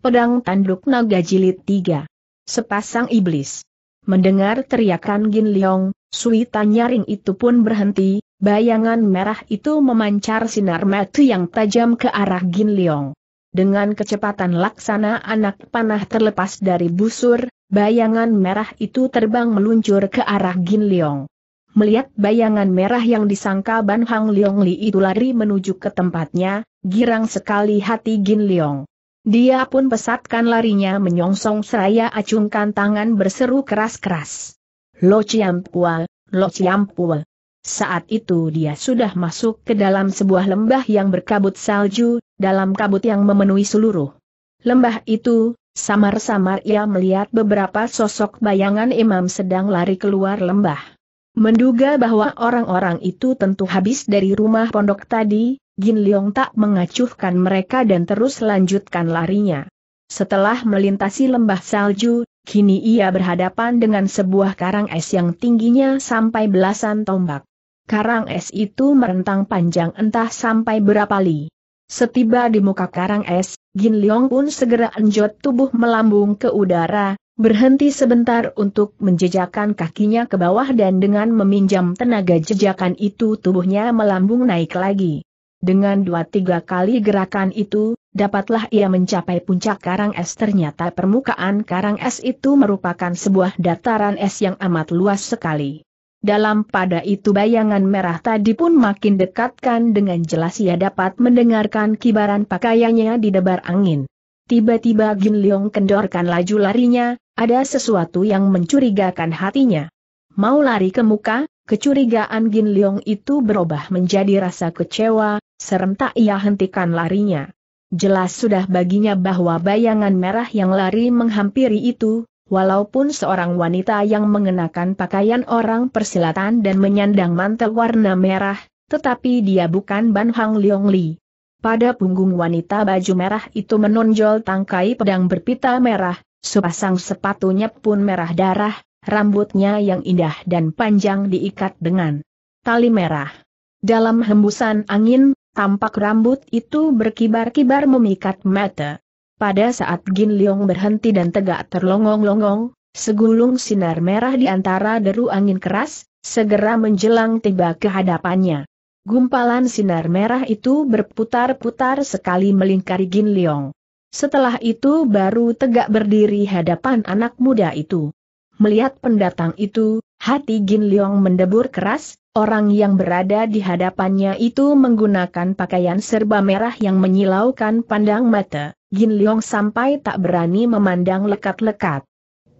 Pedang Tanduk Naga Jilid 3. Sepasang Iblis. Mendengar teriakan Gin Leong, suita nyaring itu pun berhenti, bayangan merah itu memancar sinar mati yang tajam ke arah Gin Leong. Dengan kecepatan laksana anak panah terlepas dari busur, bayangan merah itu terbang meluncur ke arah Gin Leong. Melihat bayangan merah yang disangka Ban Hang Leong Li itu lari menuju ke tempatnya, girang sekali hati Gin Leong. Dia pun pesatkan larinya menyongsong seraya acungkan tangan berseru keras-keras. Lo Ciampua, Lo Ciampua. Saat itu dia sudah masuk ke dalam sebuah lembah yang berkabut salju, dalam kabut yang memenuhi seluruh. Lembah itu, samar-samar ia melihat beberapa sosok bayangan imam sedang lari keluar lembah. Menduga bahwa orang-orang itu tentu habis dari rumah pondok tadi, Gin Leong tak mengacuhkan mereka dan terus lanjutkan larinya. Setelah melintasi lembah salju, kini ia berhadapan dengan sebuah karang es yang tingginya sampai belasan tombak. Karang es itu merentang panjang entah sampai berapa li. Setiba di muka karang es, Gin Leong pun segera enjot tubuh melambung ke udara, berhenti sebentar untuk menjejakkan kakinya ke bawah dan dengan meminjam tenaga jejakan itu tubuhnya melambung naik lagi. Dengan dua tiga kali gerakan itu, dapatlah ia mencapai puncak karang es ternyata permukaan karang es itu merupakan sebuah dataran es yang amat luas sekali. Dalam pada itu bayangan merah tadi pun makin dekatkan dengan jelas ia dapat mendengarkan kibaran pakaiannya di debar angin. Tiba-tiba Gin Leong kendorkan laju larinya, ada sesuatu yang mencurigakan hatinya. Mau lari ke muka, Kecurigaan Gin Leong itu berubah menjadi rasa kecewa, Serentak ia hentikan larinya. Jelas sudah baginya bahwa bayangan merah yang lari menghampiri itu, walaupun seorang wanita yang mengenakan pakaian orang persilatan dan menyandang mantel warna merah, tetapi dia bukan Ban Hang Leong Li. Pada punggung wanita baju merah itu menonjol tangkai pedang berpita merah, sepasang sepatunya pun merah darah, rambutnya yang indah dan panjang diikat dengan tali merah. Dalam hembusan angin, Tampak rambut itu berkibar-kibar memikat mata. Pada saat Gin Leong berhenti dan tegak terlongong-longong, segulung sinar merah di antara deru angin keras, segera menjelang tiba ke hadapannya. Gumpalan sinar merah itu berputar-putar sekali melingkari Gin Leong. Setelah itu baru tegak berdiri hadapan anak muda itu. Melihat pendatang itu, hati Gin Leong mendebur keras, Orang yang berada di hadapannya itu menggunakan pakaian serba merah yang menyilaukan pandang mata, Gin Leong sampai tak berani memandang lekat-lekat.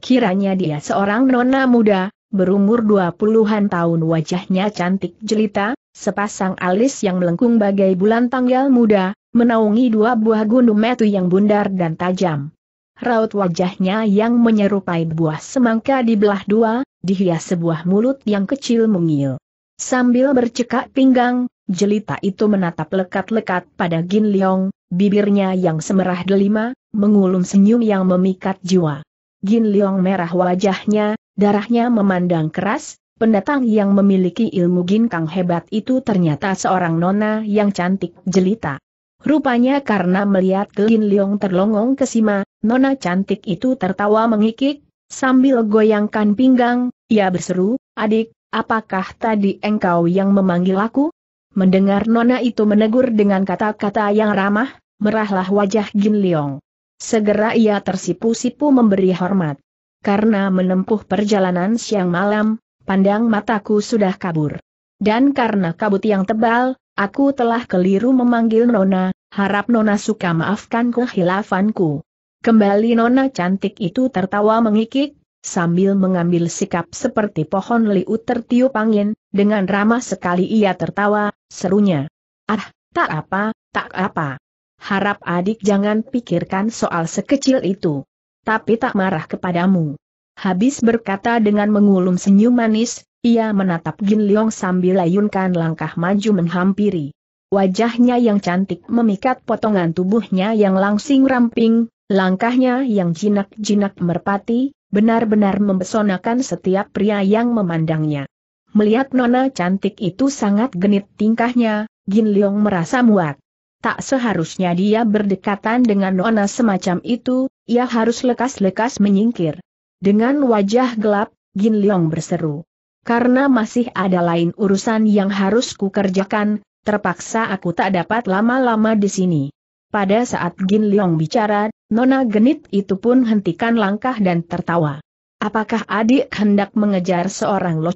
Kiranya dia seorang nona muda, berumur dua puluhan tahun wajahnya cantik jelita, sepasang alis yang melengkung bagai bulan tanggal muda, menaungi dua buah gunung metu yang bundar dan tajam. Raut wajahnya yang menyerupai buah semangka dibelah dua, dihias sebuah mulut yang kecil mungil. Sambil bercekak pinggang, jelita itu menatap lekat-lekat pada Gin Leong, bibirnya yang semerah delima, mengulum senyum yang memikat jiwa. Gin Leong merah wajahnya, darahnya memandang keras, pendatang yang memiliki ilmu gin kang hebat itu ternyata seorang nona yang cantik jelita. Rupanya karena melihat Gin Leong terlongong ke Sima, nona cantik itu tertawa mengikik, sambil goyangkan pinggang, ia berseru, adik, apakah tadi engkau yang memanggil aku? Mendengar nona itu menegur dengan kata-kata yang ramah, merahlah wajah Gin Leong. Segera ia tersipu-sipu memberi hormat. Karena menempuh perjalanan siang malam, pandang mataku sudah kabur. Dan karena kabut yang tebal, aku telah keliru memanggil Nona, harap Nona suka maafkan kehilafanku. Kembali Nona cantik itu tertawa mengikik, Sambil mengambil sikap seperti pohon liu tertiup angin, dengan ramah sekali ia tertawa, serunya. Ah, tak apa, tak apa. Harap adik jangan pikirkan soal sekecil itu. Tapi tak marah kepadamu. Habis berkata dengan mengulum senyum manis, ia menatap Jin Leong sambil layunkan langkah maju menghampiri. Wajahnya yang cantik memikat potongan tubuhnya yang langsing ramping, Langkahnya yang jinak-jinak merpati, benar-benar membesonakan setiap pria yang memandangnya. Melihat nona cantik itu sangat genit tingkahnya, Gin Leong merasa muak. Tak seharusnya dia berdekatan dengan nona semacam itu, ia harus lekas-lekas menyingkir. Dengan wajah gelap, Gin Leong berseru. Karena masih ada lain urusan yang harus kukerjakan, terpaksa aku tak dapat lama-lama di sini. Pada saat Gin Leong bicara, Nona genit itu pun hentikan langkah dan tertawa. Apakah adik hendak mengejar seorang Lo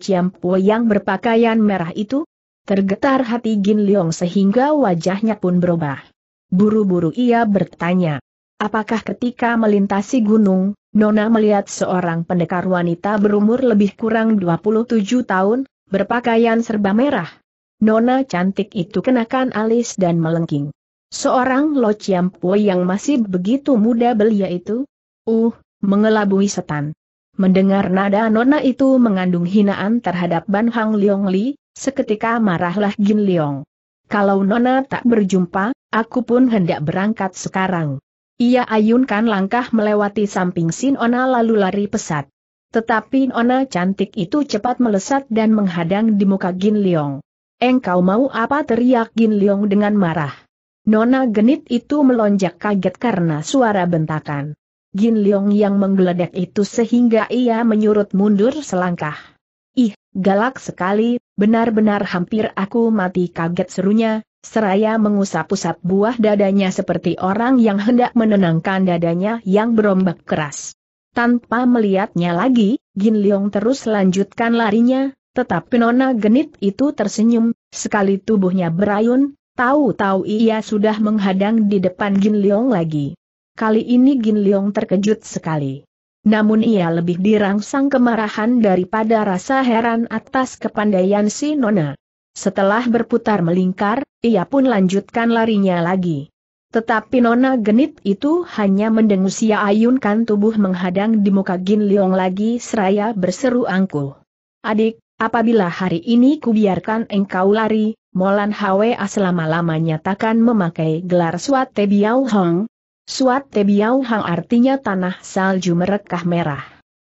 yang berpakaian merah itu? Tergetar hati Gin Leong sehingga wajahnya pun berubah. Buru-buru ia bertanya. Apakah ketika melintasi gunung, Nona melihat seorang pendekar wanita berumur lebih kurang 27 tahun, berpakaian serba merah? Nona cantik itu kenakan alis dan melengking. Seorang Lo Chiampo yang masih begitu muda belia itu? Uh, mengelabui setan. Mendengar nada nona itu mengandung hinaan terhadap Ban Hang Leong Li, seketika marahlah Jin Leong. Kalau nona tak berjumpa, aku pun hendak berangkat sekarang. Ia ayunkan langkah melewati samping Sin Ona lalu lari pesat. Tetapi Nona cantik itu cepat melesat dan menghadang di muka Gin Leong. Engkau mau apa teriak Gin Leong dengan marah. Nona genit itu melonjak kaget karena suara bentakan. Gin Leong yang menggeledek itu sehingga ia menyurut mundur selangkah. Ih, galak sekali, benar-benar hampir aku mati kaget serunya, seraya mengusap-usap buah dadanya seperti orang yang hendak menenangkan dadanya yang berombak keras. Tanpa melihatnya lagi, Gin Leong terus lanjutkan larinya, tetapi nona genit itu tersenyum, sekali tubuhnya berayun, Tahu-tahu ia sudah menghadang di depan Jin Leong lagi. Kali ini Jin Leong terkejut sekali. Namun ia lebih dirangsang kemarahan daripada rasa heran atas kepandaian si Nona. Setelah berputar melingkar, ia pun lanjutkan larinya lagi. Tetapi Nona genit itu hanya mendengus ia ayunkan tubuh menghadang di muka Jin Leong lagi seraya berseru angkuh. Adik, Apabila hari ini kubiarkan engkau lari, Molan Hwa selama-lamanya takkan memakai gelar Suat Te Biao Hong. Suat Te Biao Hong artinya tanah salju merekah merah.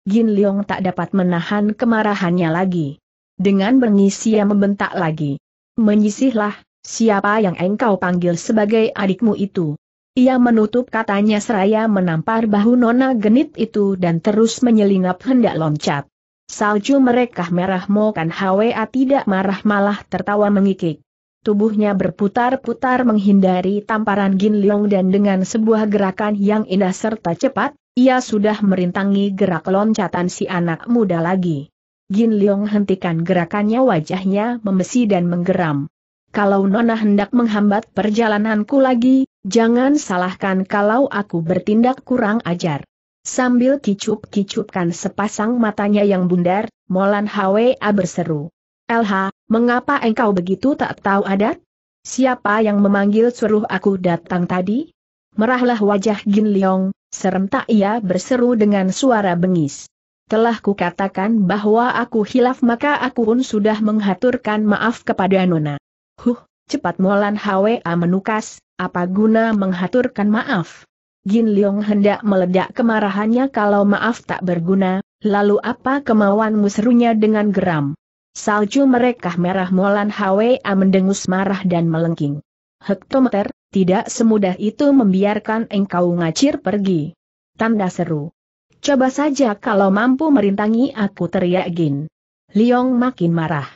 Gin Leong tak dapat menahan kemarahannya lagi. Dengan bengis ia membentak lagi. Menyisihlah, siapa yang engkau panggil sebagai adikmu itu? Ia menutup katanya seraya menampar bahu nona genit itu dan terus menyelingap hendak loncat. Salju mereka merah mokan Hwa tidak marah malah tertawa mengikik. Tubuhnya berputar-putar menghindari tamparan Gin Leong dan dengan sebuah gerakan yang indah serta cepat, ia sudah merintangi gerak loncatan si anak muda lagi. Gin Leong hentikan gerakannya wajahnya membesi dan menggeram. Kalau Nona hendak menghambat perjalananku lagi, jangan salahkan kalau aku bertindak kurang ajar. Sambil kicup-kicupkan sepasang matanya yang bundar, Molan Hwa berseru. LH, mengapa engkau begitu tak tahu adat? Siapa yang memanggil suruh aku datang tadi? Merahlah wajah Gin Leong, serentak ia berseru dengan suara bengis. Telah kukatakan bahwa aku hilaf maka aku pun sudah menghaturkan maaf kepada Nona. Huh, cepat Molan Hwa menukas, apa guna menghaturkan maaf? Gin Leong hendak meledak kemarahannya kalau maaf tak berguna, lalu apa kemauanmu serunya dengan geram. Salju mereka merah molan Hwa mendengus marah dan melengking. Hektometer, tidak semudah itu membiarkan engkau ngacir pergi. Tanda seru. Coba saja kalau mampu merintangi aku teriak Gin. Leong makin marah.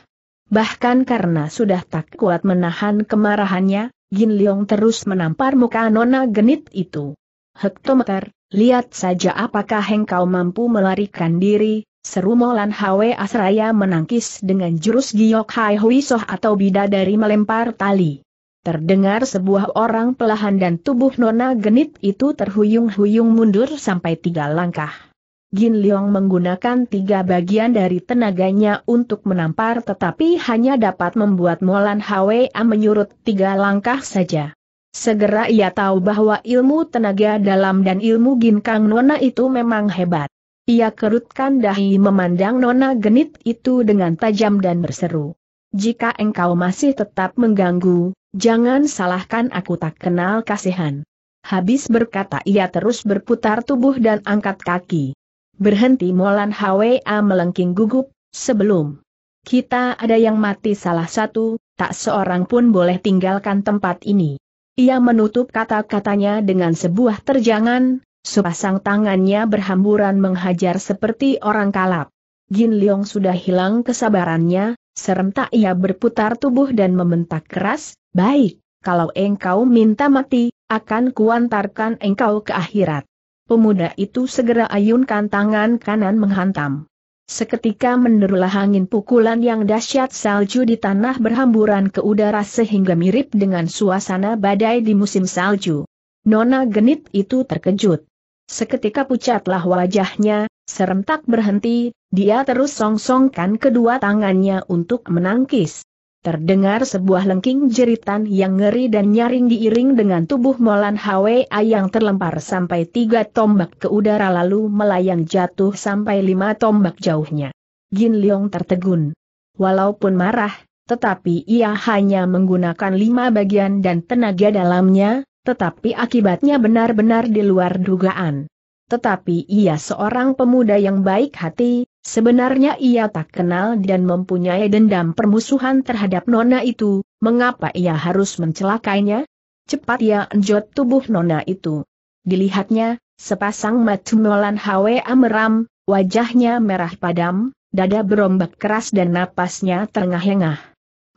Bahkan karena sudah tak kuat menahan kemarahannya, Gin Leong terus menampar muka nona genit itu. Hektometer, lihat saja apakah engkau mampu melarikan diri, seru Molan Hwe Asraya menangkis dengan jurus Giok Hai Hui Soh atau bidadari melempar tali. Terdengar sebuah orang pelahan dan tubuh nona genit itu terhuyung-huyung mundur sampai tiga langkah. Gin Leong menggunakan tiga bagian dari tenaganya untuk menampar tetapi hanya dapat membuat Molan Hwa menyurut tiga langkah saja. Segera ia tahu bahwa ilmu tenaga dalam dan ilmu ginkang nona itu memang hebat. Ia kerutkan dahi memandang nona genit itu dengan tajam dan berseru. Jika engkau masih tetap mengganggu, jangan salahkan aku tak kenal kasihan. Habis berkata ia terus berputar tubuh dan angkat kaki. Berhenti Molan Hwa melengking gugup, sebelum kita ada yang mati salah satu, tak seorang pun boleh tinggalkan tempat ini. Ia menutup kata-katanya dengan sebuah terjangan, sepasang tangannya berhamburan menghajar seperti orang kalap. Jin Leong sudah hilang kesabarannya, serentak ia berputar tubuh dan membentak keras, baik, kalau engkau minta mati, akan kuantarkan engkau ke akhirat. Pemuda itu segera ayunkan tangan kanan menghantam. Seketika menderulah angin pukulan yang dahsyat salju di tanah berhamburan ke udara sehingga mirip dengan suasana badai di musim salju. Nona genit itu terkejut. Seketika pucatlah wajahnya, serentak berhenti, dia terus songsongkan kedua tangannya untuk menangkis. Terdengar sebuah lengking jeritan yang ngeri dan nyaring diiring dengan tubuh Molan Hwa yang terlempar sampai tiga tombak ke udara lalu melayang jatuh sampai lima tombak jauhnya. Gin Leong tertegun. Walaupun marah, tetapi ia hanya menggunakan lima bagian dan tenaga dalamnya, tetapi akibatnya benar-benar di luar dugaan. Tetapi ia seorang pemuda yang baik hati, Sebenarnya ia tak kenal dan mempunyai dendam permusuhan terhadap Nona itu, mengapa ia harus mencelakainya? Cepat ia ya, enjot tubuh Nona itu. Dilihatnya, sepasang matumolan Hwa meram, wajahnya merah padam, dada berombak keras dan napasnya terengah-engah.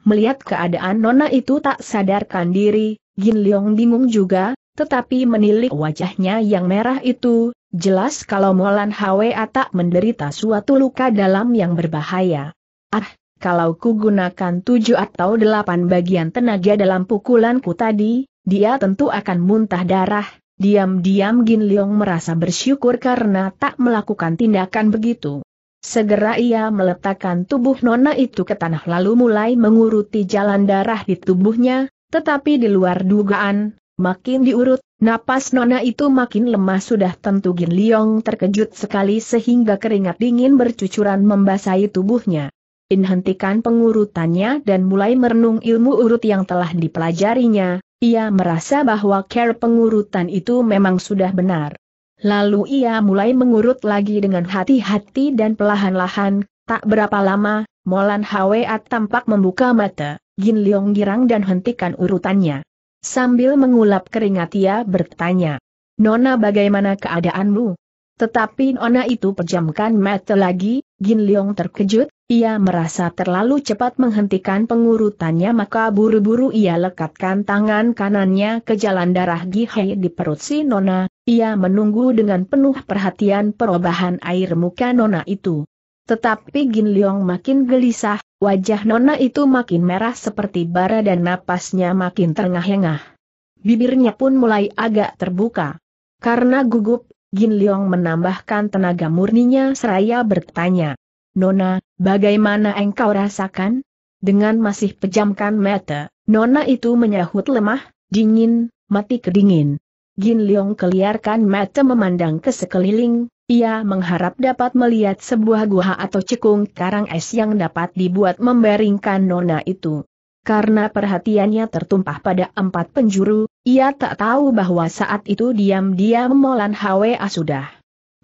Melihat keadaan Nona itu tak sadarkan diri, Gin Leong bingung juga, tetapi menilik wajahnya yang merah itu, Jelas kalau Molan Hwa tak menderita suatu luka dalam yang berbahaya. Ah, kalau ku gunakan tujuh atau delapan bagian tenaga dalam pukulanku tadi, dia tentu akan muntah darah. Diam-diam Gin Leong merasa bersyukur karena tak melakukan tindakan begitu. Segera ia meletakkan tubuh Nona itu ke tanah lalu mulai menguruti jalan darah di tubuhnya, tetapi di luar dugaan, makin diurut, Napas Nona itu makin lemah sudah tentu Gin Liong terkejut sekali sehingga keringat dingin bercucuran membasahi tubuhnya. Inhentikan pengurutannya dan mulai merenung ilmu urut yang telah dipelajarinya, ia merasa bahwa care pengurutan itu memang sudah benar. Lalu ia mulai mengurut lagi dengan hati-hati dan perlahan-lahan, tak berapa lama, Molan Hwa tampak membuka mata, Gin Liong girang dan hentikan urutannya. Sambil mengulap keringat ia bertanya, Nona bagaimana keadaanmu? Tetapi Nona itu pejamkan mata lagi, Gin Leong terkejut, ia merasa terlalu cepat menghentikan pengurutannya maka buru-buru ia lekatkan tangan kanannya ke jalan darah Gihei di perut si Nona, ia menunggu dengan penuh perhatian perubahan air muka Nona itu. Tetapi Gin Leong makin gelisah, Wajah Nona itu makin merah seperti bara dan napasnya makin terengah-engah. Bibirnya pun mulai agak terbuka. Karena gugup, Gin Leong menambahkan tenaga murninya seraya bertanya. Nona, bagaimana engkau rasakan? Dengan masih pejamkan mata, Nona itu menyahut lemah, dingin, mati kedingin. Gin Leong keliarkan mata memandang ke sekeliling, ia mengharap dapat melihat sebuah gua atau cekung karang es yang dapat dibuat membaringkan nona itu. Karena perhatiannya tertumpah pada empat penjuru, ia tak tahu bahwa saat itu diam-diam Molan Hwa sudah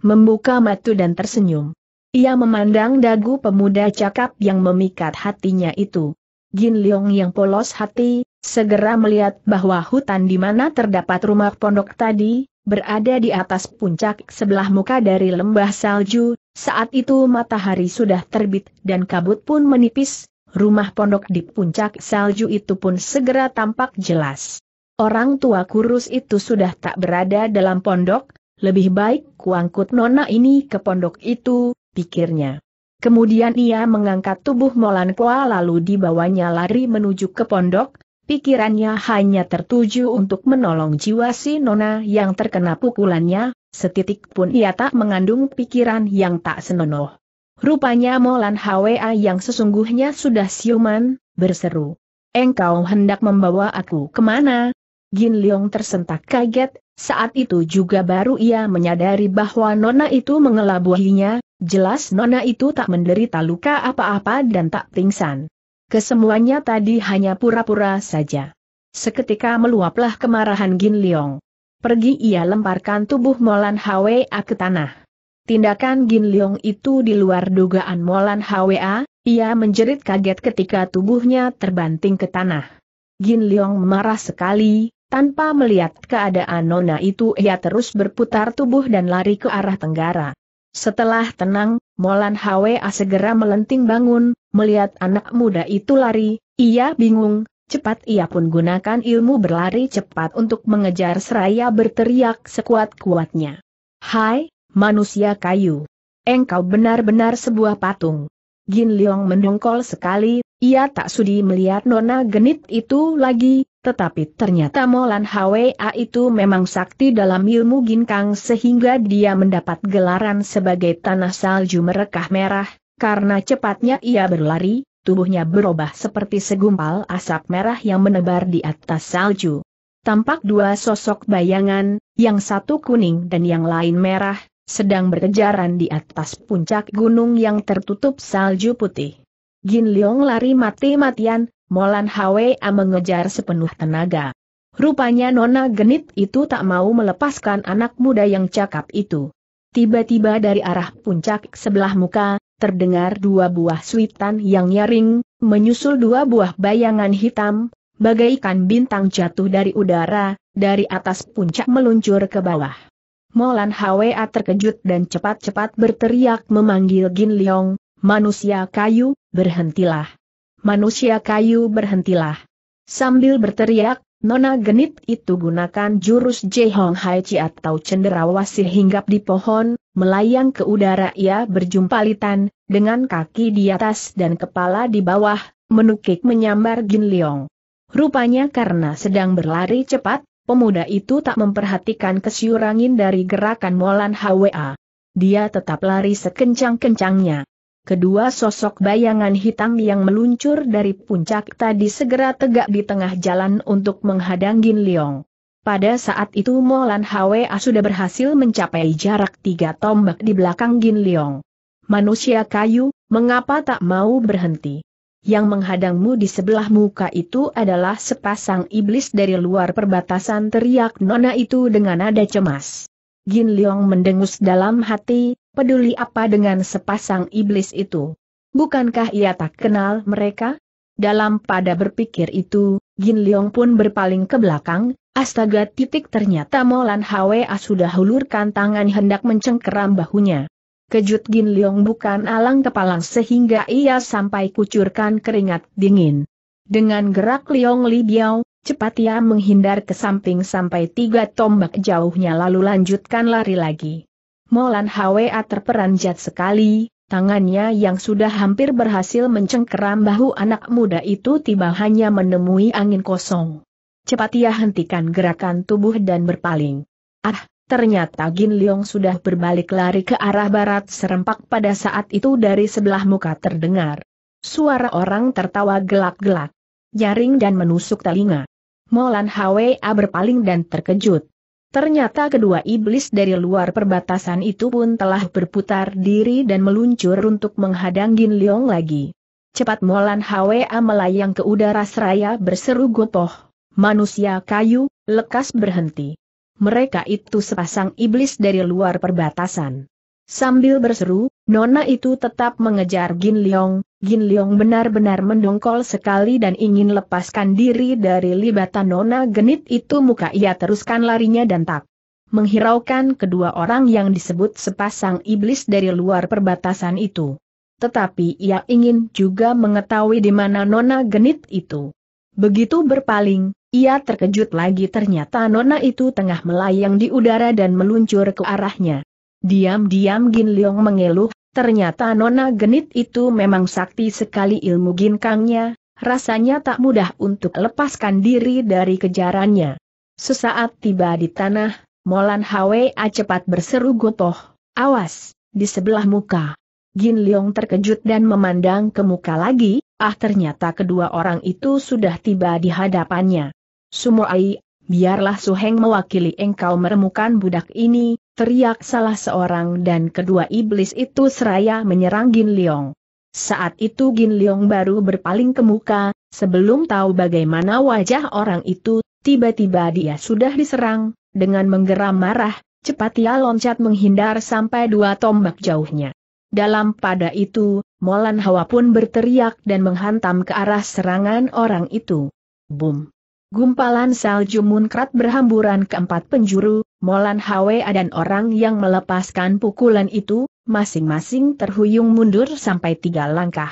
membuka mata dan tersenyum. Ia memandang dagu pemuda cakap yang memikat hatinya itu. Jin Leong yang polos hati, segera melihat bahwa hutan di mana terdapat rumah pondok tadi, berada di atas puncak sebelah muka dari lembah salju, saat itu matahari sudah terbit dan kabut pun menipis, rumah pondok di puncak salju itu pun segera tampak jelas. Orang tua kurus itu sudah tak berada dalam pondok, lebih baik kuangkut nona ini ke pondok itu, pikirnya. Kemudian ia mengangkat tubuh Molan Kua lalu dibawanya lari menuju ke pondok, Pikirannya hanya tertuju untuk menolong jiwa si Nona yang terkena pukulannya, setitik pun ia tak mengandung pikiran yang tak senonoh. Rupanya Molan Hwa yang sesungguhnya sudah siuman, berseru. Engkau hendak membawa aku kemana? Gin Leong tersentak kaget, saat itu juga baru ia menyadari bahwa Nona itu mengelabuhinya, jelas Nona itu tak menderita luka apa-apa dan tak pingsan kesemuanya tadi hanya pura-pura saja. Seketika meluaplah kemarahan Gin Leong. Pergi ia lemparkan tubuh Molan Hwa ke tanah. Tindakan Gin Leong itu di luar dugaan Molan Hwa, ia menjerit kaget ketika tubuhnya terbanting ke tanah. Gin Leong marah sekali, tanpa melihat keadaan Nona itu ia terus berputar tubuh dan lari ke arah tenggara. Setelah tenang, Molan Hwa segera melenting bangun, melihat anak muda itu lari, ia bingung, cepat ia pun gunakan ilmu berlari cepat untuk mengejar seraya berteriak sekuat-kuatnya. Hai, manusia kayu! Engkau benar-benar sebuah patung. Gin Leong mendongkol sekali, ia tak sudi melihat nona genit itu lagi, tetapi ternyata Molan Hwa itu memang sakti dalam ilmu ginkang sehingga dia mendapat gelaran sebagai tanah salju merekah merah, karena cepatnya ia berlari, tubuhnya berubah seperti segumpal asap merah yang menebar di atas salju. Tampak dua sosok bayangan, yang satu kuning dan yang lain merah, sedang berkejaran di atas puncak gunung yang tertutup salju putih. Gin Leong lari mati-matian, Molan Hwa mengejar sepenuh tenaga. Rupanya Nona Genit itu tak mau melepaskan anak muda yang cakap itu. Tiba-tiba dari arah puncak sebelah muka, terdengar dua buah suitan yang nyaring, menyusul dua buah bayangan hitam, bagaikan bintang jatuh dari udara, dari atas puncak meluncur ke bawah. Molan Hwa terkejut dan cepat-cepat berteriak memanggil Gin Leong, manusia kayu, berhentilah manusia kayu berhentilah. Sambil berteriak, Nona genit itu gunakan jurus Jehong Haichi atau cenderawasih hinggap di pohon, melayang ke udara ia berjumpa litan, dengan kaki di atas dan kepala di bawah, menukik menyambar Gin Leong. Rupanya karena sedang berlari cepat, pemuda itu tak memperhatikan kesiurangin dari gerakan Molan HWA. Dia tetap lari sekencang-kencangnya. Kedua sosok bayangan hitam yang meluncur dari puncak tadi segera tegak di tengah jalan untuk menghadang Gin Leong. Pada saat itu Molan Hwa sudah berhasil mencapai jarak tiga tombak di belakang Gin Leong. Manusia kayu, mengapa tak mau berhenti? Yang menghadangmu di sebelah muka itu adalah sepasang iblis dari luar perbatasan teriak nona itu dengan nada cemas. Gin Leong mendengus dalam hati, peduli apa dengan sepasang iblis itu? Bukankah ia tak kenal mereka? Dalam pada berpikir itu, Gin Leong pun berpaling ke belakang, astaga titik ternyata Molan Hwa sudah hulurkan tangan hendak mencengkeram bahunya. Kejut Gin Leong bukan alang kepalang sehingga ia sampai kucurkan keringat dingin. Dengan gerak Leong Li Biao, cepat ia menghindar ke samping sampai tiga tombak jauhnya lalu lanjutkan lari lagi. Molan Hwa terperanjat sekali, tangannya yang sudah hampir berhasil mencengkeram bahu anak muda itu tiba hanya menemui angin kosong. Cepat ia hentikan gerakan tubuh dan berpaling. Ah, ternyata Gin Leong sudah berbalik lari ke arah barat serempak pada saat itu dari sebelah muka terdengar. Suara orang tertawa gelak-gelak. nyaring dan menusuk telinga. Molan Hwa berpaling dan terkejut. Ternyata kedua iblis dari luar perbatasan itu pun telah berputar diri dan meluncur untuk menghadang Gin Leong lagi. Cepat Molan Hwa melayang ke udara seraya berseru gopoh. Manusia kayu, lekas berhenti. Mereka itu sepasang iblis dari luar perbatasan. Sambil berseru, Nona itu tetap mengejar Gin Leong, Gin Leong benar-benar mendongkol sekali dan ingin lepaskan diri dari libatan nona genit itu muka ia teruskan larinya dan tak menghiraukan kedua orang yang disebut sepasang iblis dari luar perbatasan itu. Tetapi ia ingin juga mengetahui di mana nona genit itu. Begitu berpaling, ia terkejut lagi ternyata nona itu tengah melayang di udara dan meluncur ke arahnya. Diam-diam Gin Leong mengeluh, Ternyata Nona Genit itu memang sakti sekali ilmu ginkangnya, rasanya tak mudah untuk lepaskan diri dari kejarannya. Sesaat tiba di tanah, Molan Hwa cepat berseru gotoh, awas, di sebelah muka. Gin Leong terkejut dan memandang ke muka lagi, ah ternyata kedua orang itu sudah tiba di hadapannya. Sumo Ai, biarlah Suheng mewakili engkau meremukan budak ini, Teriak salah seorang dan kedua iblis itu seraya menyerang Gin Leong. Saat itu Gin Leong baru berpaling ke muka, sebelum tahu bagaimana wajah orang itu, tiba-tiba dia sudah diserang, dengan menggeram marah, cepat ia loncat menghindar sampai dua tombak jauhnya. Dalam pada itu, Molan Hawa pun berteriak dan menghantam ke arah serangan orang itu. Boom. Gumpalan salju munkrat berhamburan ke empat penjuru, Molan Hwa dan orang yang melepaskan pukulan itu, masing-masing terhuyung mundur sampai tiga langkah.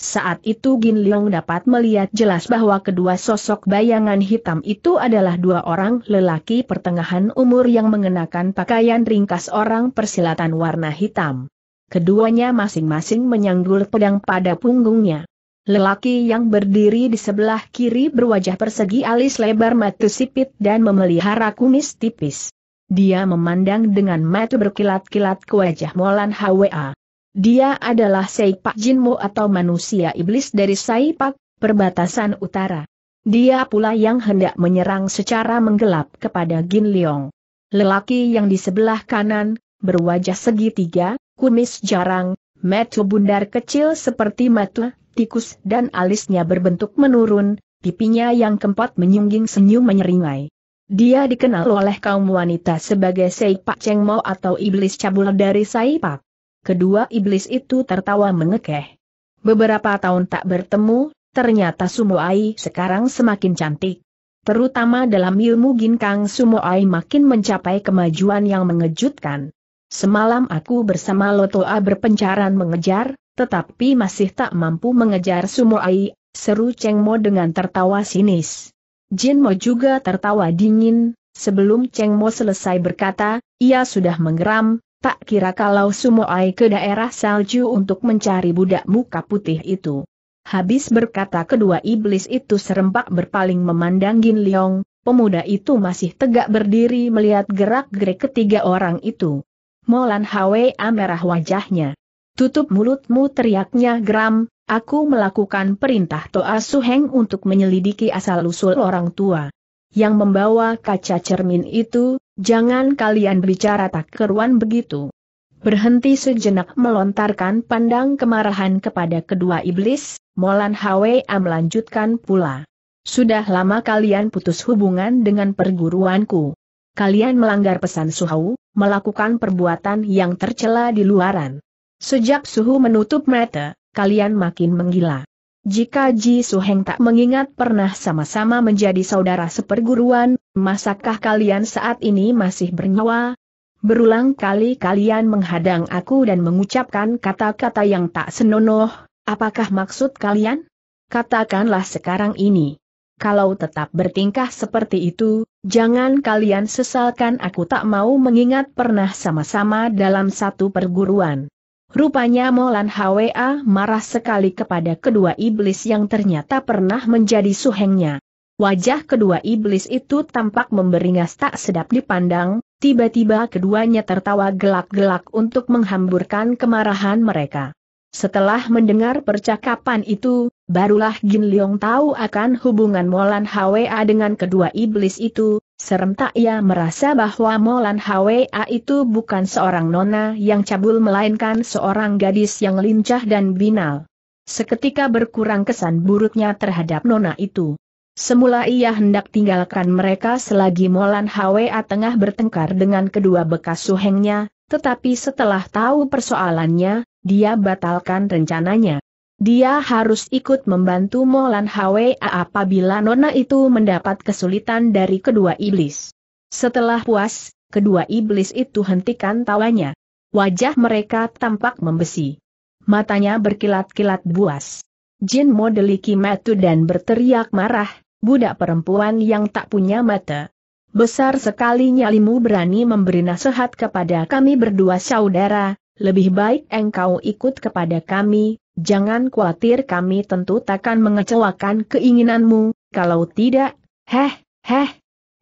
Saat itu Gin Leong dapat melihat jelas bahwa kedua sosok bayangan hitam itu adalah dua orang lelaki pertengahan umur yang mengenakan pakaian ringkas orang persilatan warna hitam. Keduanya masing-masing menyanggul pedang pada punggungnya. Lelaki yang berdiri di sebelah kiri berwajah persegi alis lebar mata sipit dan memelihara kumis tipis. Dia memandang dengan mata berkilat-kilat ke wajah Molan Hwa. Dia adalah Seipak Jinmu atau manusia iblis dari Saipak, perbatasan utara. Dia pula yang hendak menyerang secara menggelap kepada Gin Leong. Lelaki yang di sebelah kanan, berwajah segitiga, kumis jarang, mata bundar kecil seperti mata tikus dan alisnya berbentuk menurun, pipinya yang keempat menyungging senyum menyeringai. Dia dikenal oleh kaum wanita sebagai Seipak Cengmo atau iblis cabul dari Saipak. Kedua iblis itu tertawa mengekeh. Beberapa tahun tak bertemu, ternyata Sumo Ai sekarang semakin cantik. Terutama dalam ilmu ginkang Ai makin mencapai kemajuan yang mengejutkan. Semalam aku bersama Lotoa berpencaran mengejar, tetapi masih tak mampu mengejar Sumoai, seru Cheng Mo dengan tertawa sinis. Jin Mo juga tertawa dingin, sebelum Cheng Mo selesai berkata, ia sudah menggeram, tak kira kalau Sumoai ke daerah salju untuk mencari budak muka putih itu. Habis berkata kedua iblis itu serempak berpaling memandang Gin Leong, pemuda itu masih tegak berdiri melihat gerak-gerik ketiga orang itu. Molan Hwa merah wajahnya. Tutup mulutmu teriaknya geram, aku melakukan perintah Toa Suheng untuk menyelidiki asal-usul orang tua. Yang membawa kaca cermin itu, jangan kalian bicara tak keruan begitu. Berhenti sejenak melontarkan pandang kemarahan kepada kedua iblis, Molan Hwa melanjutkan pula. Sudah lama kalian putus hubungan dengan perguruanku. Kalian melanggar pesan Suhau, melakukan perbuatan yang tercela di luaran. Sejak suhu menutup mata, kalian makin menggila. Jika Ji Suheng tak mengingat pernah sama-sama menjadi saudara seperguruan, masakah kalian saat ini masih bernyawa? Berulang kali kalian menghadang aku dan mengucapkan kata-kata yang tak senonoh, apakah maksud kalian? Katakanlah sekarang ini. Kalau tetap bertingkah seperti itu, jangan kalian sesalkan aku tak mau mengingat pernah sama-sama dalam satu perguruan. Rupanya Molan Hwa marah sekali kepada kedua iblis yang ternyata pernah menjadi suhengnya. Wajah kedua iblis itu tampak memberingas tak sedap dipandang, tiba-tiba keduanya tertawa gelak-gelak untuk menghamburkan kemarahan mereka. Setelah mendengar percakapan itu, barulah Jin Leong tahu akan hubungan Molan Hwa dengan kedua iblis itu, Serentak ia merasa bahwa Molan Hwa itu bukan seorang nona yang cabul melainkan seorang gadis yang lincah dan binal. Seketika berkurang kesan buruknya terhadap nona itu. Semula ia hendak tinggalkan mereka selagi Molan Hwa tengah bertengkar dengan kedua bekas suhengnya, tetapi setelah tahu persoalannya, dia batalkan rencananya. Dia harus ikut membantu Molan Hwa apabila nona itu mendapat kesulitan dari kedua iblis. Setelah puas, kedua iblis itu hentikan tawanya. Wajah mereka tampak membesi. Matanya berkilat-kilat buas. Jin modeliki matu dan berteriak marah, budak perempuan yang tak punya mata. Besar sekali nyalimu berani memberi nasihat kepada kami berdua saudara, lebih baik engkau ikut kepada kami, Jangan khawatir kami tentu takkan mengecewakan keinginanmu, kalau tidak, heh, heh.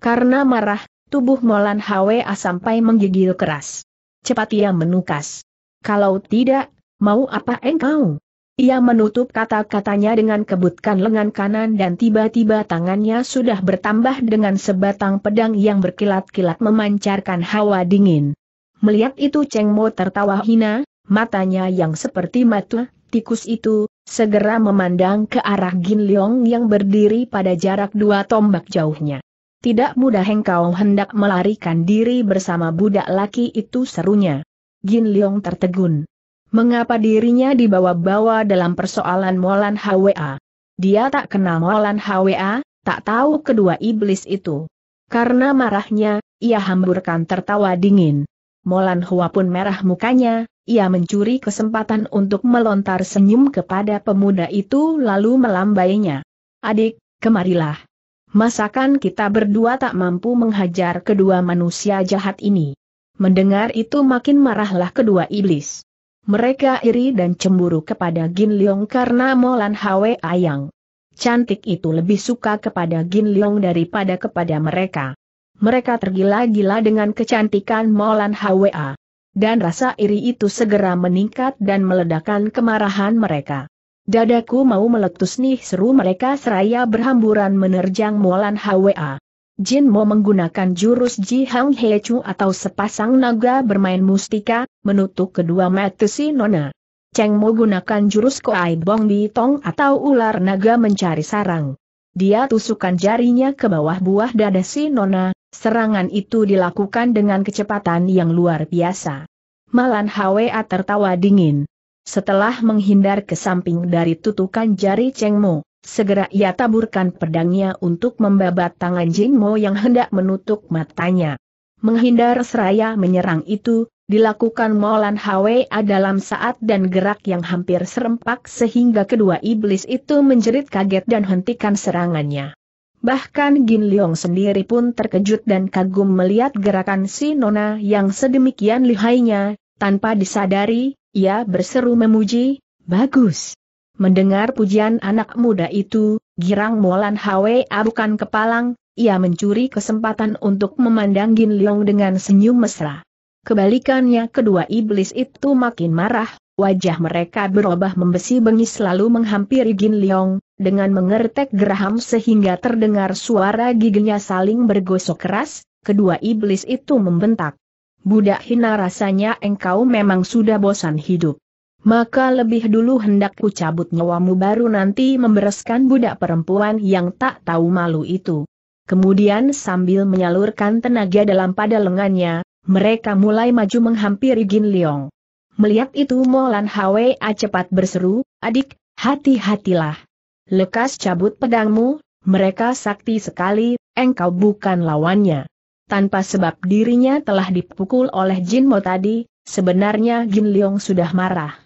Karena marah, tubuh Molan Hwa sampai menggigil keras. Cepat ia menukas. Kalau tidak, mau apa engkau? Ia menutup kata-katanya dengan kebutkan lengan kanan dan tiba-tiba tangannya sudah bertambah dengan sebatang pedang yang berkilat-kilat memancarkan hawa dingin. Melihat itu Cheng Mo tertawa hina, matanya yang seperti mata tikus itu, segera memandang ke arah Gin Leong yang berdiri pada jarak dua tombak jauhnya. Tidak mudah engkau hendak melarikan diri bersama budak laki itu serunya. Gin Leong tertegun. Mengapa dirinya dibawa-bawa dalam persoalan Molan Hwa? Dia tak kenal Molan Hwa, tak tahu kedua iblis itu. Karena marahnya, ia hamburkan tertawa dingin. Molan Hua pun merah mukanya, ia mencuri kesempatan untuk melontar senyum kepada pemuda itu lalu melambainya. Adik, kemarilah. Masakan kita berdua tak mampu menghajar kedua manusia jahat ini. Mendengar itu makin marahlah kedua iblis. Mereka iri dan cemburu kepada Gin Leong karena Molan Hwe Ayang. Cantik itu lebih suka kepada Gin Leong daripada kepada mereka. Mereka tergila-gila dengan kecantikan Molan Hwa dan rasa iri itu segera meningkat dan meledakkan kemarahan mereka. Dadaku mau meletus nih seru mereka seraya berhamburan menerjang Molan Hwa. Jin Mo menggunakan jurus Ji Hang He Chu atau sepasang naga bermain mustika, menutup kedua mata si Nona. Cheng Mo gunakan jurus Koai Bong Bi Tong atau ular naga mencari sarang. Dia tusukan jarinya ke bawah buah dada si Nona, serangan itu dilakukan dengan kecepatan yang luar biasa. Malan Hwa tertawa dingin. Setelah menghindar ke samping dari tutukan jari Cheng Mo, segera ia taburkan pedangnya untuk membabat tangan Jin Mo yang hendak menutup matanya. Menghindar seraya menyerang itu, dilakukan Molan Hwa dalam saat dan gerak yang hampir serempak sehingga kedua iblis itu menjerit kaget dan hentikan serangannya. Bahkan Gin Leong sendiri pun terkejut dan kagum melihat gerakan si Nona yang sedemikian lihainya, tanpa disadari, ia berseru memuji, bagus. Mendengar pujian anak muda itu, girang Molan Hwa bukan kepalang, ia mencuri kesempatan untuk memandang Gin Leong dengan senyum mesra. Kebalikannya kedua iblis itu makin marah, wajah mereka berubah membesi bengis lalu menghampiri Gin Leong, dengan mengertek geraham sehingga terdengar suara giginya saling bergosok keras, kedua iblis itu membentak. Budak hina rasanya engkau memang sudah bosan hidup. Maka lebih dulu hendak ku cabut nyawamu baru nanti membereskan budak perempuan yang tak tahu malu itu. Kemudian sambil menyalurkan tenaga dalam pada lengannya, mereka mulai maju menghampiri Gin Leong. Melihat itu Molan Hwa cepat berseru, adik, hati-hatilah. Lekas cabut pedangmu, mereka sakti sekali, engkau bukan lawannya. Tanpa sebab dirinya telah dipukul oleh Jin Mo tadi, sebenarnya Gin Leong sudah marah.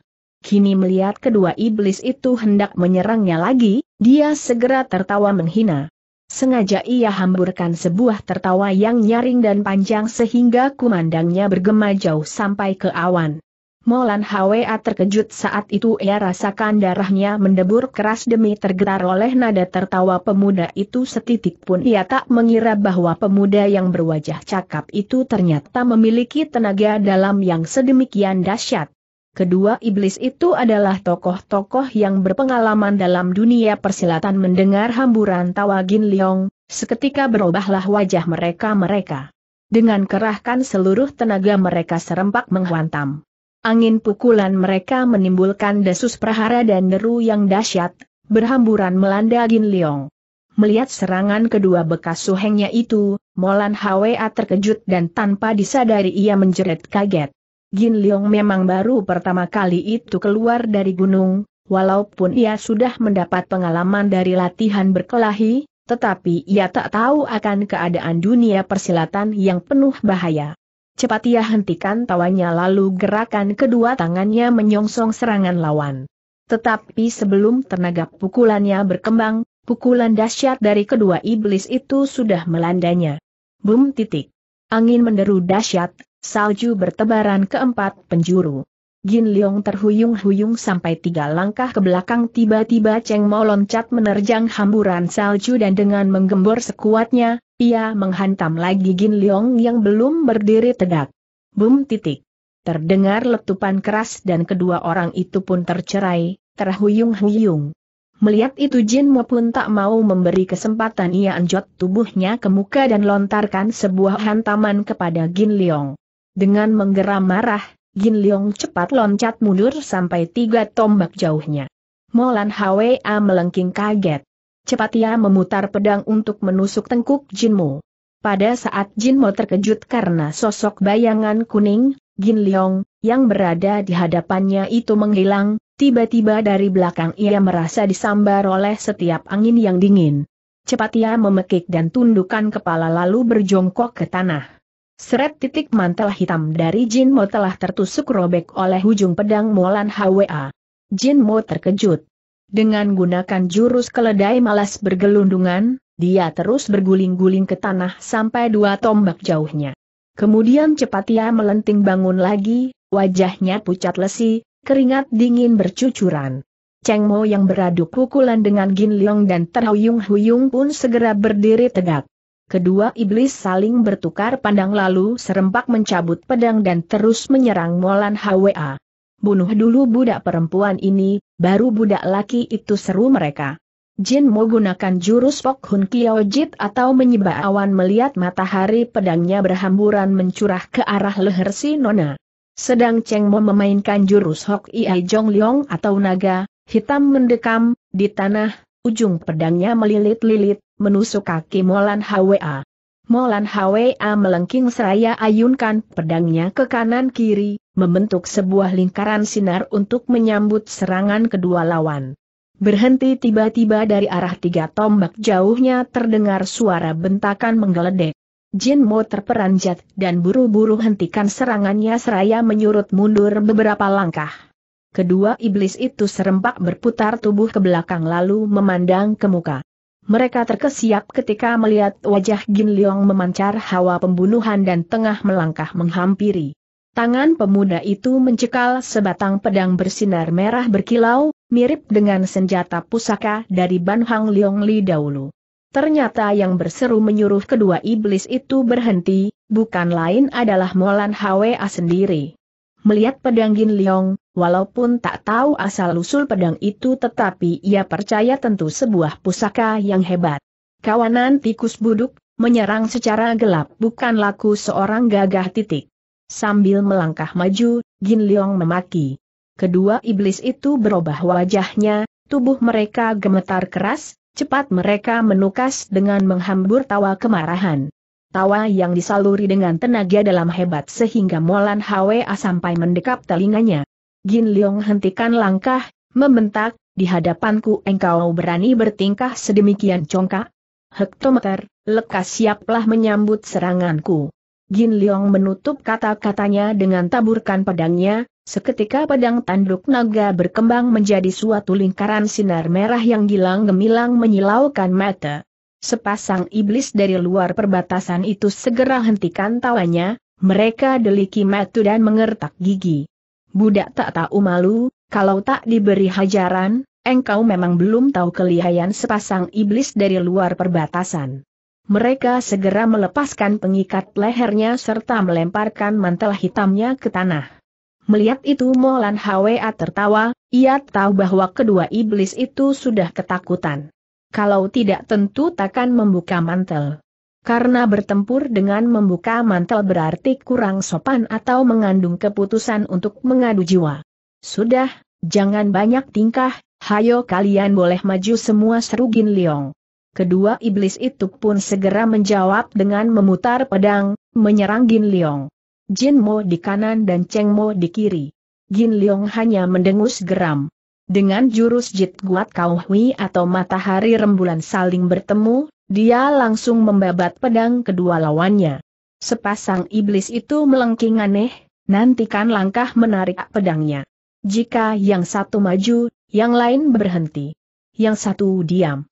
Kini melihat kedua iblis itu hendak menyerangnya lagi, dia segera tertawa menghina. Sengaja ia hamburkan sebuah tertawa yang nyaring dan panjang sehingga kumandangnya bergema jauh sampai ke awan. Molan Hwa terkejut saat itu ia rasakan darahnya mendebur keras demi tergetar oleh nada tertawa pemuda itu setitik pun ia tak mengira bahwa pemuda yang berwajah cakap itu ternyata memiliki tenaga dalam yang sedemikian dahsyat. Kedua iblis itu adalah tokoh-tokoh yang berpengalaman dalam dunia persilatan mendengar hamburan tawa Gin Leong, seketika berubahlah wajah mereka-mereka. Dengan kerahkan seluruh tenaga mereka serempak menghantam. Angin pukulan mereka menimbulkan desus prahara dan deru yang dahsyat, berhamburan melanda Gin Leong. Melihat serangan kedua bekas suhengnya itu, Molan Hwa terkejut dan tanpa disadari ia menjerit kaget. Gin Leong memang baru pertama kali itu keluar dari gunung, walaupun ia sudah mendapat pengalaman dari latihan berkelahi, tetapi ia tak tahu akan keadaan dunia persilatan yang penuh bahaya. Cepat ia hentikan tawanya lalu gerakan kedua tangannya menyongsong serangan lawan. Tetapi sebelum tenaga pukulannya berkembang, pukulan dahsyat dari kedua iblis itu sudah melandanya. Bum titik. Angin menderu dahsyat, Salju bertebaran keempat penjuru. Gin Leong terhuyung-huyung sampai tiga langkah ke belakang tiba-tiba Cheng Mo loncat menerjang hamburan salju dan dengan menggembor sekuatnya, ia menghantam lagi Gin Leong yang belum berdiri tegak. Bum titik. Terdengar letupan keras dan kedua orang itu pun tercerai, terhuyung-huyung. Melihat itu Jin Mo pun tak mau memberi kesempatan ia anjot tubuhnya ke muka dan lontarkan sebuah hantaman kepada Gin Leong. Dengan menggeram marah, Gin Leong cepat loncat mundur sampai tiga tombak jauhnya. Molan Hwa melengking kaget. Cepat ia memutar pedang untuk menusuk tengkuk Jin Mu. Pada saat Jin Mu terkejut karena sosok bayangan kuning, Gin Leong, yang berada di hadapannya itu menghilang, tiba-tiba dari belakang ia merasa disambar oleh setiap angin yang dingin. Cepat ia memekik dan tundukkan kepala lalu berjongkok ke tanah. Seret titik mantel hitam dari Jin Mo telah tertusuk robek oleh ujung pedang Molan Hwa. Jin Mo terkejut. Dengan gunakan jurus keledai malas bergelundungan, dia terus berguling-guling ke tanah sampai dua tombak jauhnya. Kemudian cepat ia melenting bangun lagi, wajahnya pucat lesi, keringat dingin bercucuran. Cheng Mo yang beradu pukulan dengan Gin Leong dan terhuyung-huyung pun segera berdiri tegak. Kedua iblis saling bertukar pandang lalu serempak mencabut pedang dan terus menyerang Molan Hwa. Bunuh dulu budak perempuan ini, baru budak laki itu seru mereka. Jin mau gunakan jurus Pok Hun Kyo Jit atau menyebak awan melihat matahari pedangnya berhamburan mencurah ke arah leher si Nona. Sedang Cheng Mo memainkan jurus Hok Iai Jong Leong atau naga, hitam mendekam, di tanah, Ujung pedangnya melilit-lilit, menusuk kaki Molan Hwa. Molan Hwa melengking seraya ayunkan pedangnya ke kanan kiri, membentuk sebuah lingkaran sinar untuk menyambut serangan kedua lawan. Berhenti tiba-tiba dari arah tiga tombak jauhnya terdengar suara bentakan menggeledek. Jin Mo terperanjat dan buru-buru hentikan serangannya seraya menyurut mundur beberapa langkah kedua iblis itu serempak berputar tubuh ke belakang lalu memandang ke muka. Mereka terkesiap ketika melihat wajah Gin Leong memancar hawa pembunuhan dan tengah melangkah menghampiri. Tangan pemuda itu mencekal sebatang pedang bersinar merah berkilau, mirip dengan senjata pusaka dari Ban Hang Leong Li dahulu. Ternyata yang berseru menyuruh kedua iblis itu berhenti, bukan lain adalah Molan Hwa sendiri. Melihat pedang Gin Leong, walaupun tak tahu asal-usul pedang itu tetapi ia percaya tentu sebuah pusaka yang hebat. Kawanan tikus buduk, menyerang secara gelap bukan laku seorang gagah titik. Sambil melangkah maju, Gin Leong memaki. Kedua iblis itu berubah wajahnya, tubuh mereka gemetar keras, cepat mereka menukas dengan menghambur tawa kemarahan. Tawa yang disaluri dengan tenaga dalam hebat sehingga Molan Hwa sampai mendekap telinganya. Gin Leong hentikan langkah, membentak, di hadapanku engkau berani bertingkah sedemikian congkak? Hektometer, lekas siaplah menyambut seranganku. Gin Leong menutup kata-katanya dengan taburkan pedangnya, Seketika pedang tanduk naga berkembang menjadi suatu lingkaran sinar merah yang gilang gemilang menyilaukan mata. Sepasang iblis dari luar perbatasan itu segera hentikan tawanya, mereka deliki matu dan mengertak gigi. Budak tak tahu malu, kalau tak diberi hajaran, engkau memang belum tahu kelihayan sepasang iblis dari luar perbatasan. Mereka segera melepaskan pengikat lehernya serta melemparkan mantel hitamnya ke tanah. Melihat itu Molan Hwa tertawa, ia tahu bahwa kedua iblis itu sudah ketakutan kalau tidak tentu takkan membuka mantel. Karena bertempur dengan membuka mantel berarti kurang sopan atau mengandung keputusan untuk mengadu jiwa. Sudah, jangan banyak tingkah, hayo kalian boleh maju semua seru Gin Leong. Kedua iblis itu pun segera menjawab dengan memutar pedang, menyerang Gin Leong. Jin Mo di kanan dan Cheng Mo di kiri. Gin Leong hanya mendengus geram. Dengan jurus Jit Guat Kauhui atau matahari rembulan saling bertemu, dia langsung membabat pedang kedua lawannya. Sepasang iblis itu melengking aneh, nantikan langkah menarik pedangnya. Jika yang satu maju, yang lain berhenti. Yang satu diam.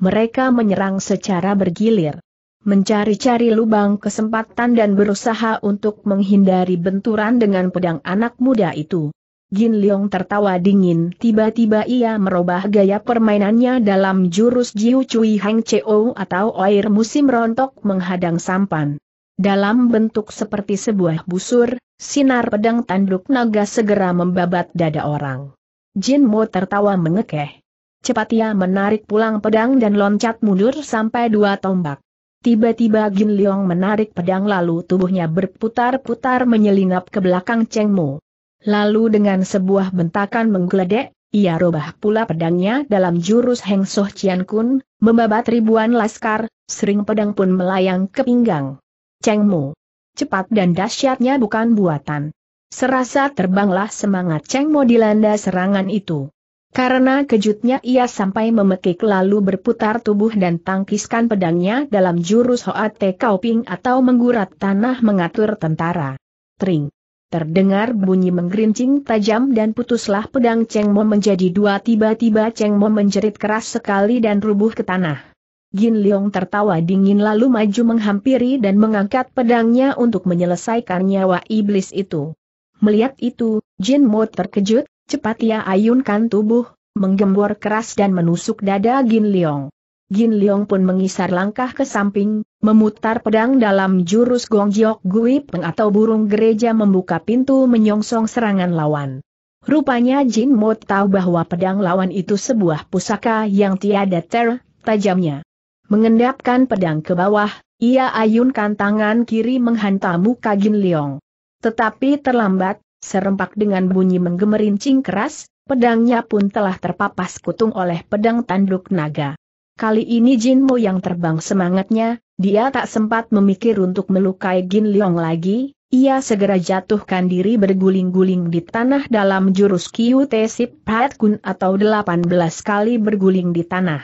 Mereka menyerang secara bergilir mencari-cari lubang kesempatan dan berusaha untuk menghindari benturan dengan pedang anak muda itu. Jin Leong tertawa dingin, tiba-tiba ia merubah gaya permainannya dalam jurus Jiu Cui Hang Cheo atau air musim rontok menghadang sampan. Dalam bentuk seperti sebuah busur, sinar pedang tanduk naga segera membabat dada orang. Jin Mo tertawa mengekeh. Cepat ia menarik pulang pedang dan loncat mundur sampai dua tombak. Tiba-tiba Jin Leong menarik pedang lalu tubuhnya berputar-putar menyelinap ke belakang Cheng Mo. Lalu dengan sebuah bentakan menggeledek, ia robah pula pedangnya dalam jurus Heng Soh Chian Kun, membabat ribuan laskar, sering pedang pun melayang ke pinggang. Cheng Mu. Cepat dan dahsyatnya bukan buatan. Serasa terbanglah semangat Cheng Mo dilanda serangan itu. Karena kejutnya ia sampai memekik lalu berputar tubuh dan tangkiskan pedangnya dalam jurus Hoat Te Ping atau menggurat tanah mengatur tentara. Tring. Terdengar bunyi menggerincing tajam dan putuslah pedang Cheng Mo menjadi dua tiba-tiba Cheng Mo menjerit keras sekali dan rubuh ke tanah. Gin Leong tertawa dingin lalu maju menghampiri dan mengangkat pedangnya untuk menyelesaikan nyawa iblis itu. Melihat itu, Jin Mo terkejut, cepat ia ya, ayunkan tubuh, menggembor keras dan menusuk dada Gin Leong. Gin Leong pun mengisar langkah ke samping, memutar pedang dalam jurus Gong Jiok Gui Peng atau burung gereja membuka pintu menyongsong serangan lawan. Rupanya Jin Mo tahu bahwa pedang lawan itu sebuah pusaka yang tiada ter, tajamnya. Mengendapkan pedang ke bawah, ia ayunkan tangan kiri menghantam muka Gin Leong. Tetapi terlambat, serempak dengan bunyi menggemerincing keras, pedangnya pun telah terpapas kutung oleh pedang tanduk naga. Kali ini Jin Mo yang terbang semangatnya, dia tak sempat memikir untuk melukai Jin Leong lagi, ia segera jatuhkan diri berguling-guling di tanah dalam jurus Kiu Tesip Pat Kun atau 18 kali berguling di tanah.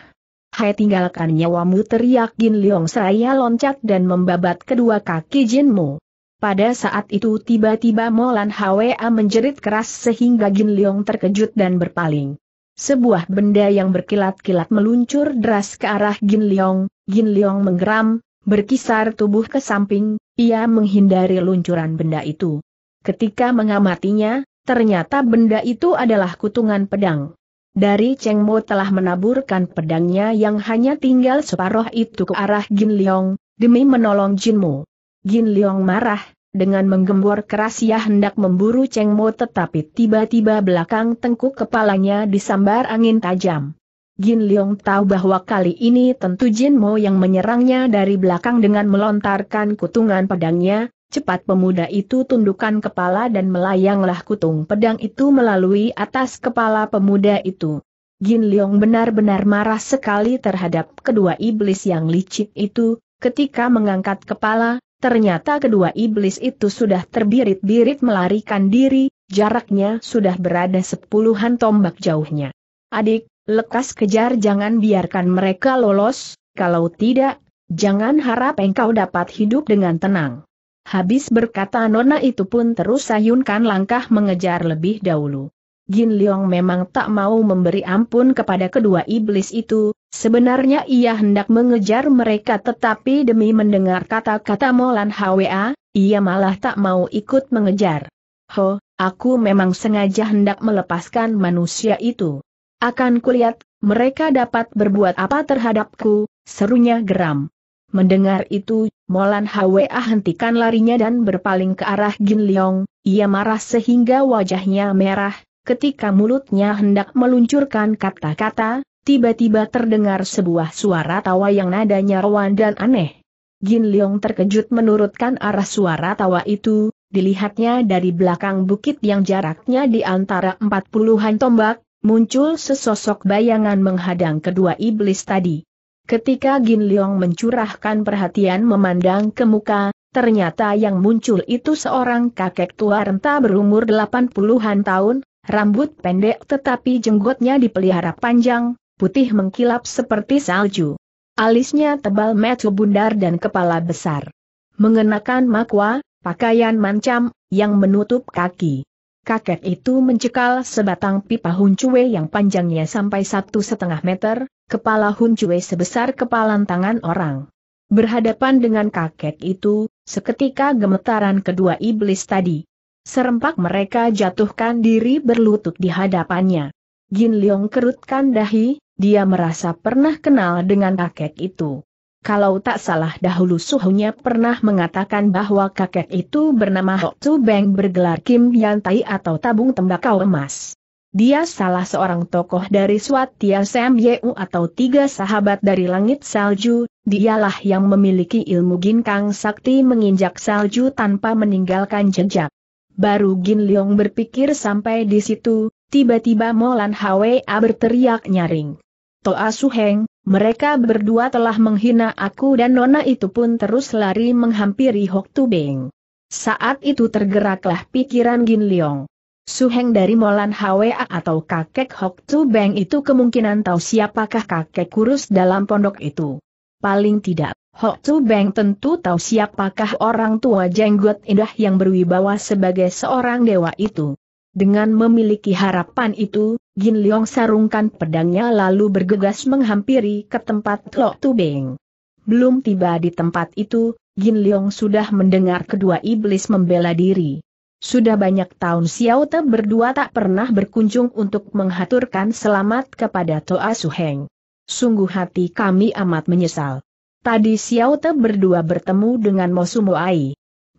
Hai tinggalkan nyawamu teriak Jin Leong seraya loncat dan membabat kedua kaki Jin Mo. Pada saat itu tiba-tiba Molan Hwa menjerit keras sehingga Jin Leong terkejut dan berpaling. Sebuah benda yang berkilat-kilat meluncur deras ke arah Gin Leong, Gin Leong menggeram, berkisar tubuh ke samping, ia menghindari luncuran benda itu. Ketika mengamatinya, ternyata benda itu adalah kutungan pedang. Dari Cheng Mo telah menaburkan pedangnya yang hanya tinggal separuh itu ke arah Gin Leong, demi menolong Jin Mo. Gin Leong marah, dengan menggembor keras ia hendak memburu Cheng Mo tetapi tiba-tiba belakang tengkuk kepalanya disambar angin tajam. Jin Leong tahu bahwa kali ini tentu Jin Mo yang menyerangnya dari belakang dengan melontarkan kutungan pedangnya, cepat pemuda itu tundukkan kepala dan melayanglah kutung pedang itu melalui atas kepala pemuda itu. Jin Leong benar-benar marah sekali terhadap kedua iblis yang licik itu, ketika mengangkat kepala, Ternyata kedua iblis itu sudah terbirit-birit melarikan diri, jaraknya sudah berada sepuluhan tombak jauhnya. Adik, lekas kejar jangan biarkan mereka lolos, kalau tidak, jangan harap engkau dapat hidup dengan tenang. Habis berkata Nona itu pun terus sayunkan langkah mengejar lebih dahulu. Jin Leong memang tak mau memberi ampun kepada kedua iblis itu, Sebenarnya ia hendak mengejar mereka tetapi demi mendengar kata-kata Molan Hwa, ia malah tak mau ikut mengejar. Ho, aku memang sengaja hendak melepaskan manusia itu. Akan kulihat, mereka dapat berbuat apa terhadapku, serunya geram. Mendengar itu, Molan Hwa hentikan larinya dan berpaling ke arah Gin Leong, ia marah sehingga wajahnya merah, ketika mulutnya hendak meluncurkan kata-kata, tiba-tiba terdengar sebuah suara tawa yang nadanya rawan dan aneh. Jin Leong terkejut menurutkan arah suara tawa itu, dilihatnya dari belakang bukit yang jaraknya di antara empat puluhan tombak, muncul sesosok bayangan menghadang kedua iblis tadi. Ketika Gin Leong mencurahkan perhatian memandang ke muka, ternyata yang muncul itu seorang kakek tua renta berumur delapan puluhan tahun, rambut pendek tetapi jenggotnya dipelihara panjang, putih mengkilap seperti salju. Alisnya tebal metu bundar dan kepala besar. Mengenakan makwa, pakaian mancam, yang menutup kaki. Kakek itu mencekal sebatang pipa huncue yang panjangnya sampai satu setengah meter, kepala huncue sebesar kepalan tangan orang. Berhadapan dengan kakek itu, seketika gemetaran kedua iblis tadi. Serempak mereka jatuhkan diri berlutut di hadapannya. Gin Leong kerutkan dahi, dia merasa pernah kenal dengan kakek itu. Kalau tak salah dahulu suhunya pernah mengatakan bahwa kakek itu bernama Hok Su Beng bergelar Kim Yantai atau Tabung Tembakau Emas. Dia salah seorang tokoh dari Swatia Sam Yeu atau tiga sahabat dari langit salju, dialah yang memiliki ilmu ginkang sakti menginjak salju tanpa meninggalkan jejak. Baru Gin Leong berpikir sampai di situ, tiba-tiba Molan Hwa berteriak nyaring. Toa Suheng, mereka berdua telah menghina aku dan Nona itu pun terus lari menghampiri Hok Tubing. Saat itu tergeraklah pikiran Gin Leong. Suheng dari Molan Hwa atau kakek Hok Tubing itu kemungkinan tahu siapakah kakek kurus dalam pondok itu. Paling tidak, Hok Tubing tentu tahu siapakah orang tua jenggot indah yang berwibawa sebagai seorang dewa itu. Dengan memiliki harapan itu, Gin Leong sarungkan pedangnya lalu bergegas menghampiri ke tempat Lo Tubeng. Belum tiba di tempat itu, Gin Leong sudah mendengar kedua iblis membela diri. Sudah banyak tahun Xiao Te berdua tak pernah berkunjung untuk menghaturkan selamat kepada Toa Suheng. Sungguh hati kami amat menyesal. Tadi Xiao Te berdua bertemu dengan Ai.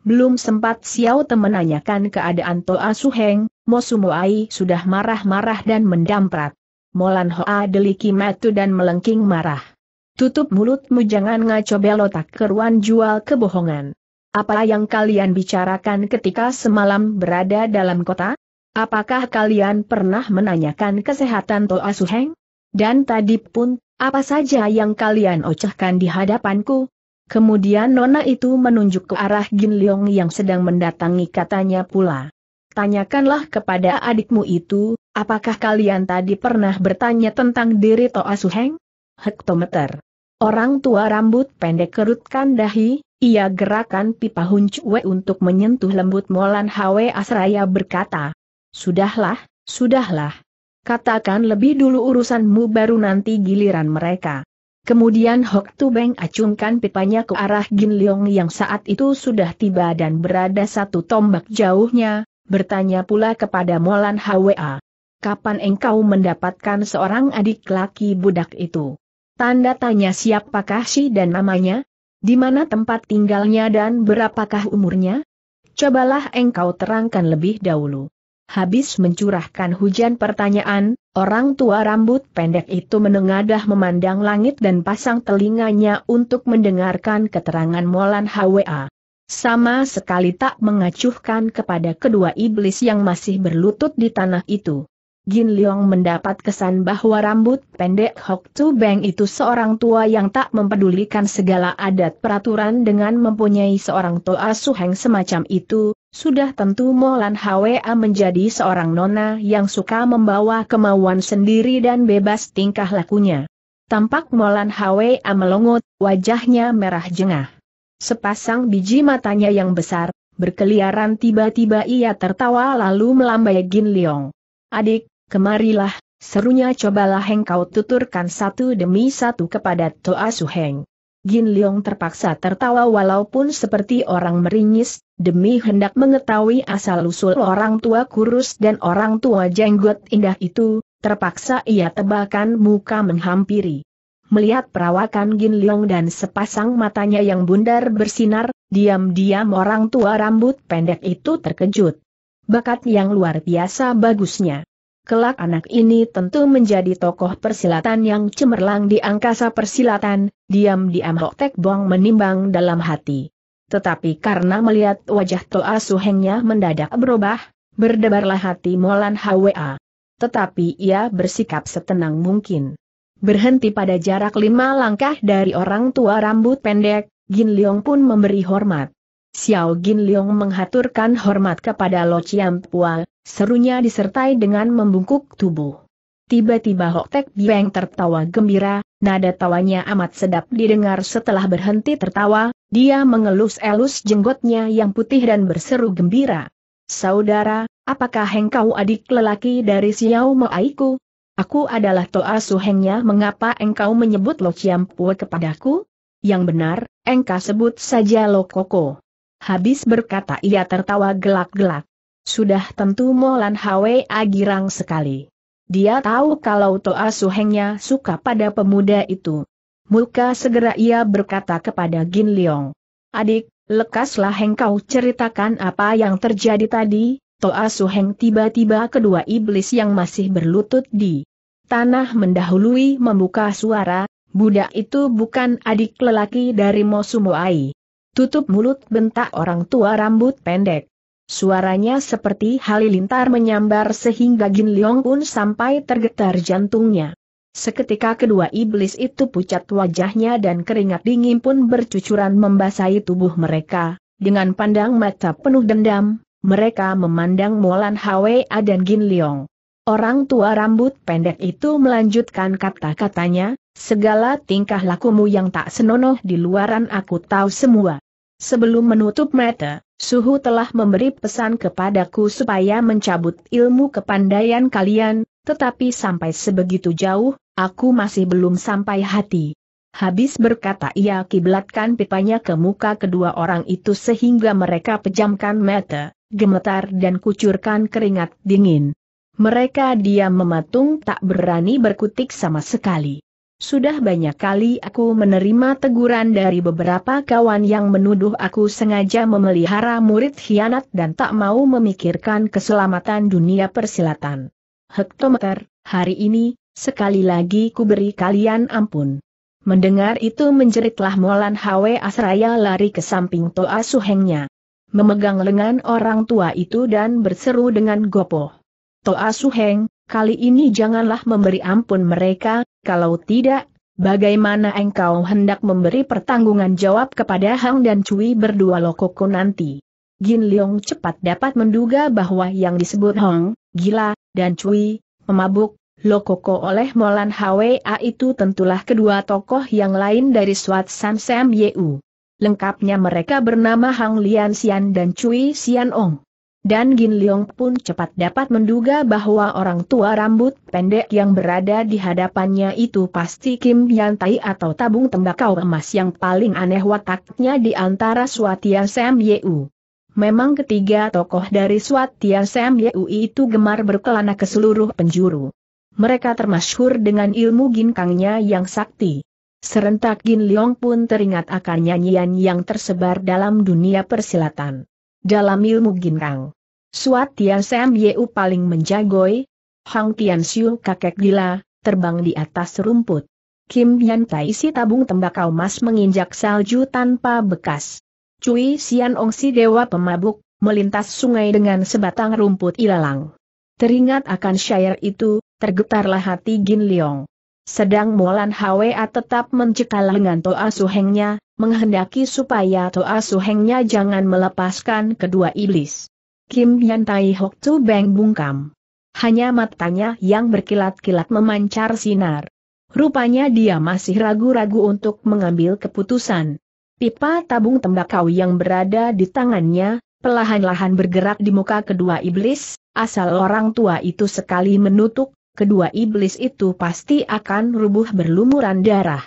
Belum sempat Xiao Te menanyakan keadaan Toa Su Suheng, Mo Sumuai sudah marah-marah dan mendamprat. Molan Hoa deliki matu dan melengking marah. Tutup mulutmu jangan ngaco belotak keruan jual kebohongan. Apa yang kalian bicarakan ketika semalam berada dalam kota? Apakah kalian pernah menanyakan kesehatan Toa Su Heng? Dan tadi pun, apa saja yang kalian ocehkan di hadapanku, Kemudian nona itu menunjuk ke arah Jin Leong yang sedang mendatangi katanya pula. Tanyakanlah kepada adikmu itu, apakah kalian tadi pernah bertanya tentang diri Toa Suheng? Hektometer. Orang tua rambut pendek kerutkan dahi, ia gerakan pipa huncue untuk menyentuh lembut Molan Hwe Asraya berkata. Sudahlah, sudahlah. Katakan lebih dulu urusanmu baru nanti giliran mereka. Kemudian Hok Tu Beng acungkan pipanya ke arah Gin Leong yang saat itu sudah tiba dan berada satu tombak jauhnya, bertanya pula kepada Molan Hwa. Kapan engkau mendapatkan seorang adik laki budak itu? Tanda tanya siapakah si dan namanya? Di mana tempat tinggalnya dan berapakah umurnya? Cobalah engkau terangkan lebih dahulu. Habis mencurahkan hujan pertanyaan, orang tua rambut pendek itu menengadah memandang langit dan pasang telinganya untuk mendengarkan keterangan Molan HWA. Sama sekali tak mengacuhkan kepada kedua iblis yang masih berlutut di tanah itu. Jin Leong mendapat kesan bahwa rambut pendek Hok Chu Beng itu seorang tua yang tak mempedulikan segala adat peraturan dengan mempunyai seorang toa suheng semacam itu, sudah tentu Molan Hwa menjadi seorang nona yang suka membawa kemauan sendiri dan bebas tingkah lakunya. Tampak Molan Hwa melongot, wajahnya merah jengah. Sepasang biji matanya yang besar, berkeliaran tiba-tiba ia tertawa lalu melambai Gin Leong. Adik, kemarilah, serunya cobalah engkau tuturkan satu demi satu kepada Toa Suheng. Gin Leong terpaksa tertawa walaupun seperti orang meringis, demi hendak mengetahui asal-usul orang tua kurus dan orang tua jenggot indah itu, terpaksa ia tebakan muka menghampiri. Melihat perawakan Gin Leong dan sepasang matanya yang bundar bersinar, diam-diam orang tua rambut pendek itu terkejut. Bakat yang luar biasa bagusnya kelak anak ini tentu menjadi tokoh persilatan yang cemerlang di angkasa persilatan, diam-diam Hok Tek Bong menimbang dalam hati. Tetapi karena melihat wajah Toa Suhengnya mendadak berubah, berdebarlah hati Molan Hwa. Tetapi ia bersikap setenang mungkin. Berhenti pada jarak lima langkah dari orang tua rambut pendek, Gin Leong pun memberi hormat. Xiao Gin Leong menghaturkan hormat kepada Lo Chiam Pua, serunya disertai dengan membungkuk tubuh. Tiba-tiba Hok Tek Bieng tertawa gembira, nada tawanya amat sedap didengar setelah berhenti tertawa, dia mengelus-elus jenggotnya yang putih dan berseru gembira. Saudara, apakah engkau adik lelaki dari Xiao Maiku? Aku adalah Toa Su Suhengnya mengapa engkau menyebut Lo Chiam Pua kepadaku? Yang benar, engkau sebut saja Lo Koko. Habis berkata ia tertawa gelak-gelak. Sudah tentu Molan Hwe Agirang sekali. Dia tahu kalau Toa Suhengnya suka pada pemuda itu. Muka segera ia berkata kepada Gin Leong. Adik, lekaslah engkau ceritakan apa yang terjadi tadi, Toa Suheng tiba-tiba kedua iblis yang masih berlutut di tanah mendahului membuka suara, budak itu bukan adik lelaki dari Mosumoai. Tutup mulut bentak orang tua rambut pendek. Suaranya seperti halilintar menyambar sehingga Gin Leong pun sampai tergetar jantungnya. Seketika kedua iblis itu pucat wajahnya dan keringat dingin pun bercucuran membasahi tubuh mereka. Dengan pandang mata penuh dendam, mereka memandang Molan Hwa dan Gin Leong. Orang tua rambut pendek itu melanjutkan kata-katanya, segala tingkah lakumu yang tak senonoh di luaran aku tahu semua. Sebelum menutup mata, Suhu telah memberi pesan kepadaku supaya mencabut ilmu kepandaian kalian, tetapi sampai sebegitu jauh, aku masih belum sampai hati. Habis berkata ia kiblatkan pipanya ke muka kedua orang itu sehingga mereka pejamkan mata, gemetar dan kucurkan keringat dingin. Mereka diam mematung tak berani berkutik sama sekali. Sudah banyak kali aku menerima teguran dari beberapa kawan yang menuduh aku sengaja memelihara murid hianat dan tak mau memikirkan keselamatan dunia persilatan. Hektometer, hari ini, sekali lagi ku beri kalian ampun. Mendengar itu menjeritlah Molan Hwe Asraya lari ke samping Toa Suhengnya. Memegang lengan orang tua itu dan berseru dengan gopoh. Toa Suheng, kali ini janganlah memberi ampun mereka, kalau tidak, bagaimana engkau hendak memberi pertanggungan jawab kepada Hang dan Cui berdua lokoko nanti? Gin Leong cepat dapat menduga bahwa yang disebut Hong, gila, dan Cui, memabuk, Lokoko oleh Molan Hwa itu tentulah kedua tokoh yang lain dari Swat San Sam Yeu. Lengkapnya mereka bernama Hang Lian Xian dan Cui Xian Ong dan Gin Leong pun cepat dapat menduga bahwa orang tua rambut pendek yang berada di hadapannya itu pasti Kim Yantai atau tabung tembakau emas yang paling aneh wataknya di antara Swatia Sam Yeu. Memang ketiga tokoh dari Swatia Sam Yeu itu gemar berkelana ke seluruh penjuru. Mereka termasyhur dengan ilmu ginkangnya yang sakti. Serentak Gin Leong pun teringat akan nyanyian yang tersebar dalam dunia persilatan dalam ilmu ginkang. Suat Tian Sam Yeu paling menjagoi, Hang Tian Siu kakek gila, terbang di atas rumput. Kim Yan Tai si tabung tembakau emas menginjak salju tanpa bekas. Cui Sian Ong si dewa pemabuk, melintas sungai dengan sebatang rumput ilalang. Teringat akan syair itu, tergetarlah hati Gin Leong. Sedang Molan Hwa tetap mencekal lengan Toa Suhengnya, menghendaki supaya Toa Suhengnya jangan melepaskan kedua iblis. Kim Yan Tai Hok Tu Beng bungkam. Hanya matanya yang berkilat-kilat memancar sinar. Rupanya dia masih ragu-ragu untuk mengambil keputusan. Pipa tabung tembakau yang berada di tangannya, pelahan-lahan bergerak di muka kedua iblis, asal orang tua itu sekali menutup, kedua iblis itu pasti akan rubuh berlumuran darah.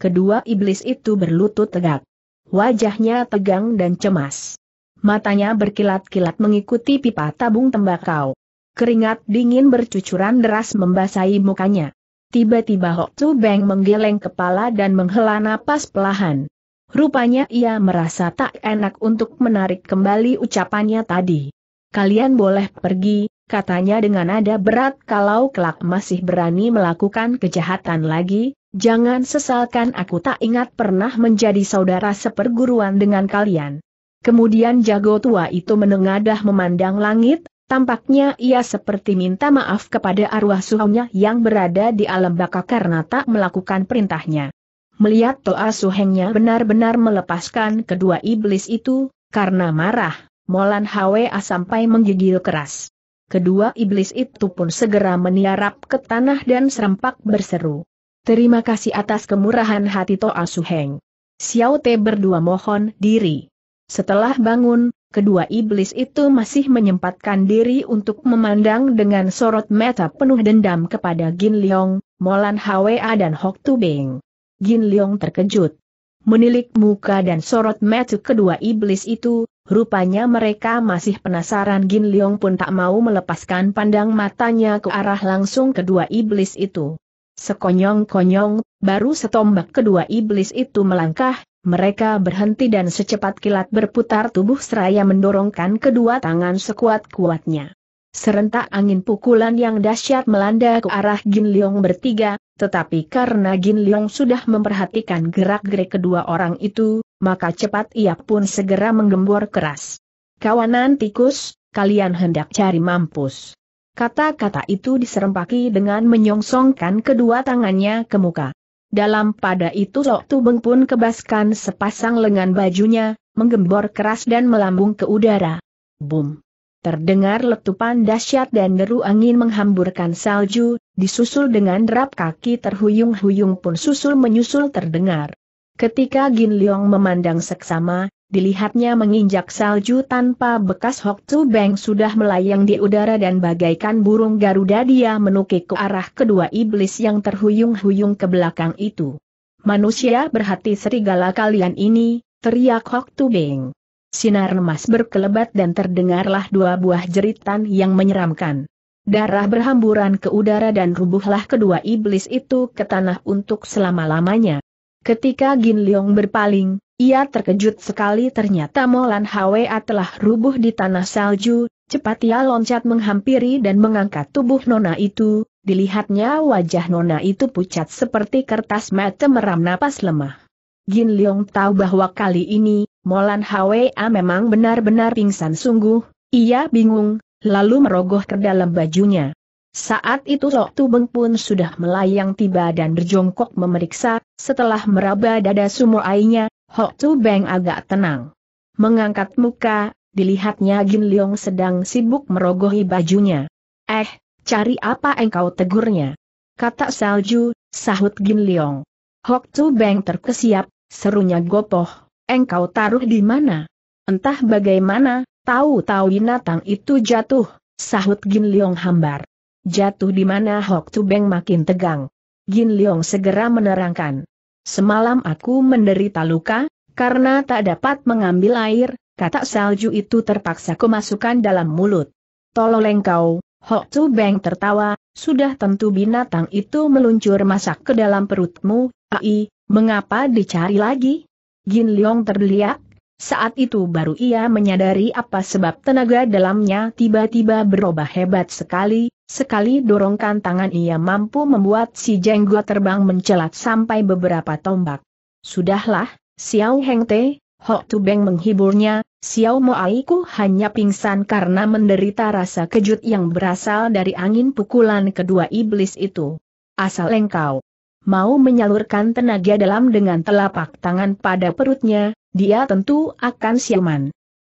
Kedua iblis itu berlutut tegak. Wajahnya tegang dan cemas. Matanya berkilat-kilat mengikuti pipa tabung tembakau. Keringat dingin bercucuran deras membasahi mukanya. Tiba-tiba Hok Tu Beng menggeleng kepala dan menghela napas pelahan. Rupanya ia merasa tak enak untuk menarik kembali ucapannya tadi. Kalian boleh pergi, katanya dengan nada berat kalau kelak masih berani melakukan kejahatan lagi, jangan sesalkan aku tak ingat pernah menjadi saudara seperguruan dengan kalian. Kemudian jago tua itu menengadah memandang langit, tampaknya ia seperti minta maaf kepada arwah suhunya yang berada di alam baka karena tak melakukan perintahnya. Melihat Toa Suhengnya benar-benar melepaskan kedua iblis itu, karena marah, Molan Hwa sampai menggigil keras kedua iblis itu pun segera meniarap ke tanah dan serempak berseru. Terima kasih atas kemurahan hati Toa Suheng. Xiao Te berdua mohon diri. Setelah bangun, kedua iblis itu masih menyempatkan diri untuk memandang dengan sorot mata penuh dendam kepada Gin Leong, Molan Hwa dan Hok Tu Beng. Gin Leong terkejut. Menilik muka dan sorot mata kedua iblis itu, Rupanya mereka masih penasaran Gin Leong pun tak mau melepaskan pandang matanya ke arah langsung kedua iblis itu. Sekonyong-konyong, baru setombak kedua iblis itu melangkah, mereka berhenti dan secepat kilat berputar tubuh seraya mendorongkan kedua tangan sekuat-kuatnya. Serentak angin pukulan yang dahsyat melanda ke arah Gin Leong bertiga, tetapi karena Gin Leong sudah memperhatikan gerak-gerik kedua orang itu, maka cepat ia pun segera menggembor keras. Kawanan tikus, kalian hendak cari mampus. Kata-kata itu diserempaki dengan menyongsongkan kedua tangannya ke muka. Dalam pada itu Sok Tubeng pun kebaskan sepasang lengan bajunya, menggembor keras dan melambung ke udara. Boom. Terdengar letupan dahsyat dan deru angin menghamburkan salju, disusul dengan derap kaki terhuyung-huyung pun susul menyusul terdengar. Ketika Gin Leong memandang seksama, dilihatnya menginjak salju tanpa bekas Hok Tu Beng sudah melayang di udara dan bagaikan burung Garuda dia menukik ke arah kedua iblis yang terhuyung-huyung ke belakang itu. Manusia berhati serigala kalian ini, teriak Hok Tu Beng. Sinar emas berkelebat dan terdengarlah dua buah jeritan yang menyeramkan. Darah berhamburan ke udara dan rubuhlah kedua iblis itu ke tanah untuk selama-lamanya. Ketika Gin Leong berpaling, ia terkejut sekali ternyata Molan Hwa telah rubuh di tanah salju, cepat ia loncat menghampiri dan mengangkat tubuh Nona itu, dilihatnya wajah Nona itu pucat seperti kertas mata meram napas lemah. Gin Leong tahu bahwa kali ini, Molan Hwa memang benar-benar pingsan sungguh, ia bingung, lalu merogoh ke dalam bajunya. Saat itu Lok Tubeng pun sudah melayang tiba dan berjongkok memeriksa, setelah meraba dada sumur airnya, Hok Tubeng agak tenang. Mengangkat muka, dilihatnya Gin Leong sedang sibuk merogohi bajunya. Eh, cari apa engkau tegurnya? Kata salju, sahut Gin Leong. Hok Tubeng terkesiap, serunya gopoh, engkau taruh di mana? Entah bagaimana, tahu-tahu binatang itu jatuh, sahut Gin Leong hambar. Jatuh di mana Hok Tubeng makin tegang. Gin Leong segera menerangkan. Semalam aku menderita luka, karena tak dapat mengambil air, kata salju itu terpaksa kemasukan dalam mulut. Tolong kau, Hok Tu Beng tertawa, sudah tentu binatang itu meluncur masak ke dalam perutmu, ai, mengapa dicari lagi? Gin Leong terliak. saat itu baru ia menyadari apa sebab tenaga dalamnya tiba-tiba berubah hebat sekali, Sekali dorongkan tangan ia mampu membuat si jenggot terbang mencelat sampai beberapa tombak. Sudahlah, Xiao Heng Te, Hok Tu Beng menghiburnya, Xiao Mo Aiku hanya pingsan karena menderita rasa kejut yang berasal dari angin pukulan kedua iblis itu. Asal engkau mau menyalurkan tenaga dalam dengan telapak tangan pada perutnya, dia tentu akan siuman.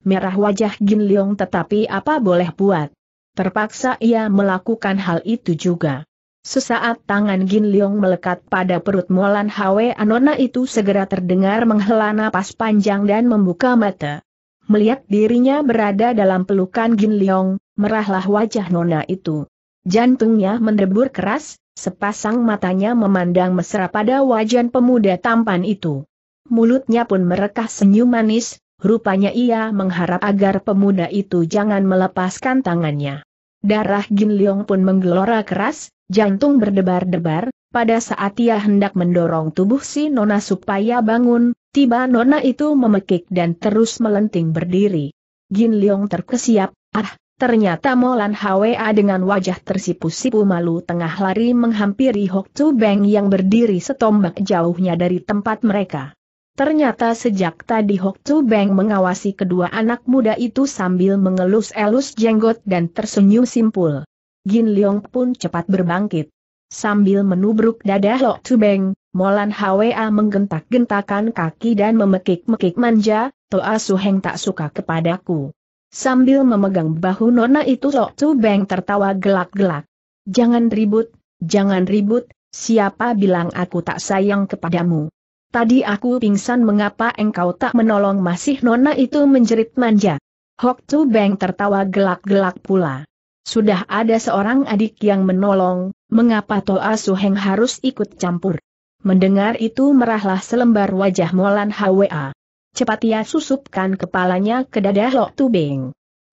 Merah wajah Jin Leong tetapi apa boleh buat. Terpaksa ia melakukan hal itu juga. Sesaat tangan Gin Leong melekat pada perut Molan Hwe Anona itu segera terdengar menghela napas panjang dan membuka mata. Melihat dirinya berada dalam pelukan Gin Leong, merahlah wajah Nona itu. Jantungnya mendebur keras, sepasang matanya memandang mesra pada wajan pemuda tampan itu. Mulutnya pun merekah senyum manis, rupanya ia mengharap agar pemuda itu jangan melepaskan tangannya. Darah Jin Leong pun menggelora keras, jantung berdebar-debar, pada saat ia hendak mendorong tubuh si Nona supaya bangun, tiba Nona itu memekik dan terus melenting berdiri. Jin Leong terkesiap, ah, ternyata Molan Hwa dengan wajah tersipu-sipu malu tengah lari menghampiri Hok Chu Beng yang berdiri setombak jauhnya dari tempat mereka. Ternyata sejak tadi Hok Chu Beng mengawasi kedua anak muda itu sambil mengelus-elus jenggot dan tersenyum simpul. Gin Leong pun cepat berbangkit. Sambil menubruk dada Hok Chu Beng, Molan Hwa menggentak-gentakan kaki dan memekik-mekik manja, Toa Su Heng tak suka kepadaku. Sambil memegang bahu Nona itu Hok Chu Beng tertawa gelak-gelak. Jangan ribut, jangan ribut, siapa bilang aku tak sayang kepadamu. Tadi aku pingsan mengapa engkau tak menolong masih nona itu menjerit manja. Hok Tu Beng tertawa gelak-gelak pula. Sudah ada seorang adik yang menolong, mengapa Toa Suheng harus ikut campur? Mendengar itu merahlah selembar wajah Molan Hwa. Cepat ia susupkan kepalanya ke dada Hok Tu Beng.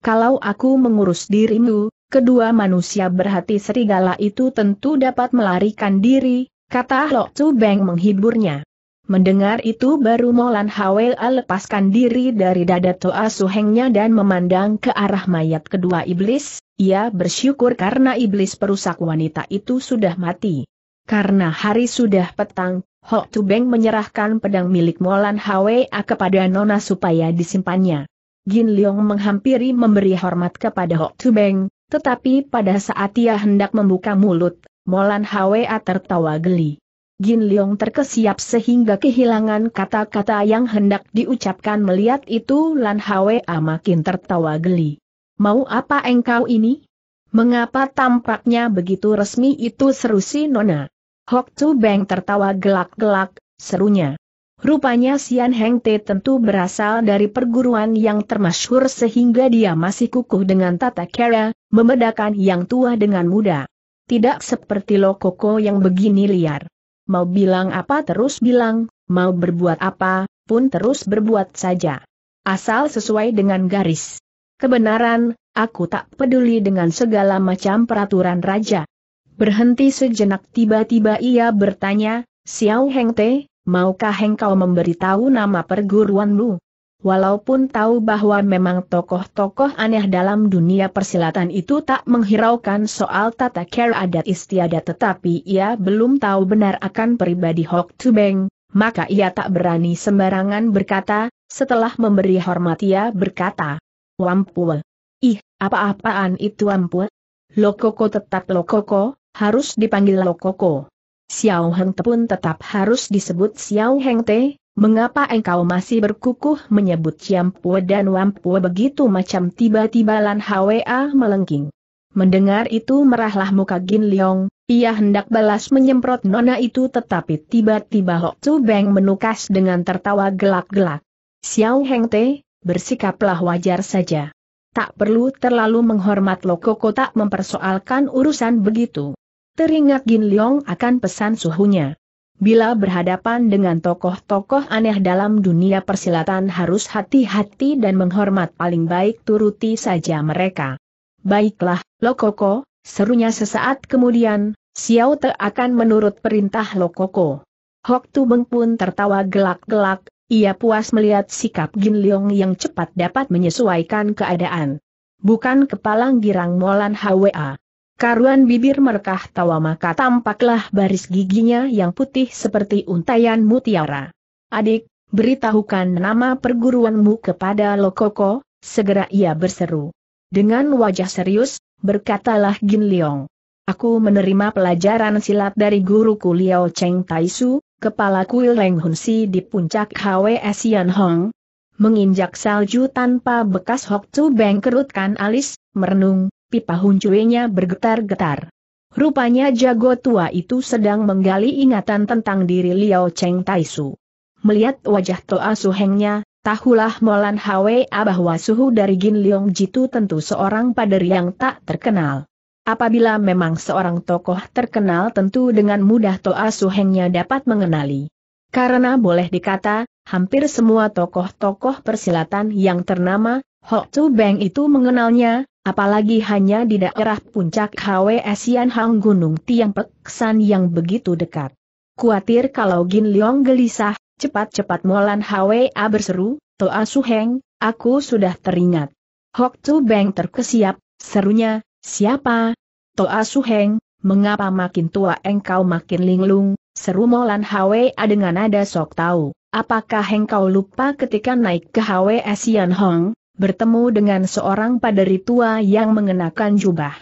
Kalau aku mengurus dirimu, kedua manusia berhati serigala itu tentu dapat melarikan diri, kata Lok Tu Beng menghiburnya. Mendengar itu baru Molan Hwa lepaskan diri dari dada Toa Suhengnya dan memandang ke arah mayat kedua iblis, ia bersyukur karena iblis perusak wanita itu sudah mati. Karena hari sudah petang, Hok Tubeng menyerahkan pedang milik Molan Hwa kepada Nona supaya disimpannya. Gin Leong menghampiri memberi hormat kepada Hok Tubeng, tetapi pada saat ia hendak membuka mulut, Molan Hwa tertawa geli. Jin Leong terkesiap sehingga kehilangan kata-kata yang hendak diucapkan melihat itu Lan Hwa makin tertawa geli. Mau apa engkau ini? Mengapa tampaknya begitu resmi itu seru si Nona? Hok Chu Beng tertawa gelak-gelak, serunya. Rupanya Sian Heng Te tentu berasal dari perguruan yang termasyhur sehingga dia masih kukuh dengan tata kera, membedakan yang tua dengan muda. Tidak seperti Lokoko yang begini liar mau bilang apa terus bilang, mau berbuat apa, pun terus berbuat saja. Asal sesuai dengan garis. Kebenaran, aku tak peduli dengan segala macam peraturan raja. Berhenti sejenak tiba-tiba ia bertanya, Xiao Heng Te, maukah engkau memberitahu nama perguruanmu? Walaupun tahu bahwa memang tokoh-tokoh aneh dalam dunia persilatan itu tak menghiraukan soal tata care adat istiadat tetapi ia belum tahu benar akan pribadi Hok Tubeng, maka ia tak berani sembarangan berkata, setelah memberi hormat ia berkata, Wampul. Ih, apa-apaan itu Wampul? Lokoko tetap Lokoko, harus dipanggil Lokoko. Xiao Heng Te pun tetap harus disebut Xiao Heng Te, Mengapa engkau masih berkukuh menyebut Ciampue dan Wampue begitu macam tiba-tiba Lan Hwa melengking? Mendengar itu merahlah muka Gin Leong, ia hendak balas menyemprot nona itu tetapi tiba-tiba Hok tu Beng menukas dengan tertawa gelak-gelak. Xiao Heng Te, bersikaplah wajar saja. Tak perlu terlalu menghormat Lokoko tak mempersoalkan urusan begitu. Teringat Gin Leong akan pesan suhunya. Bila berhadapan dengan tokoh-tokoh aneh dalam dunia persilatan harus hati-hati dan menghormat paling baik turuti saja mereka. Baiklah, Lokoko, serunya sesaat kemudian, Xiao Te akan menurut perintah Lokoko. Hok Tu Beng pun tertawa gelak-gelak, ia puas melihat sikap Gin Leong yang cepat dapat menyesuaikan keadaan. Bukan kepala girang Molan Hwa. Karuan bibir merekah tawa maka tampaklah baris giginya yang putih seperti untayan mutiara. Adik, beritahukan nama perguruanmu kepada Lokoko, segera ia berseru. Dengan wajah serius, berkatalah Gin Leong. Aku menerima pelajaran silat dari guruku Liao Cheng Taisu, kepala kuil Leng Hun Si di puncak HW Sian Hong. Menginjak salju tanpa bekas Hok Tu Beng kerutkan alis, merenung, pipa huncuenya bergetar-getar. Rupanya jago tua itu sedang menggali ingatan tentang diri Liao Cheng Taisu. Melihat wajah Toa Suhengnya, tahulah Molan Hwa bahwa suhu dari Gin Leong Jitu tentu seorang pader yang tak terkenal. Apabila memang seorang tokoh terkenal tentu dengan mudah Toa Suhengnya dapat mengenali. Karena boleh dikata, hampir semua tokoh-tokoh persilatan yang ternama, Hok Tu Beng itu mengenalnya, apalagi hanya di daerah puncak HWS Yan Hang Gunung Tiang Peksan yang begitu dekat. Kuatir kalau Gin Leong gelisah, cepat-cepat Molan HWA berseru, Toa Su Heng, aku sudah teringat. Hok Tu Beng terkesiap, serunya, siapa? Toa Su Heng, mengapa makin tua engkau makin linglung, seru Molan HWA dengan nada sok tahu. Apakah engkau lupa ketika naik ke HWS Yan Hong, bertemu dengan seorang paderi tua yang mengenakan jubah.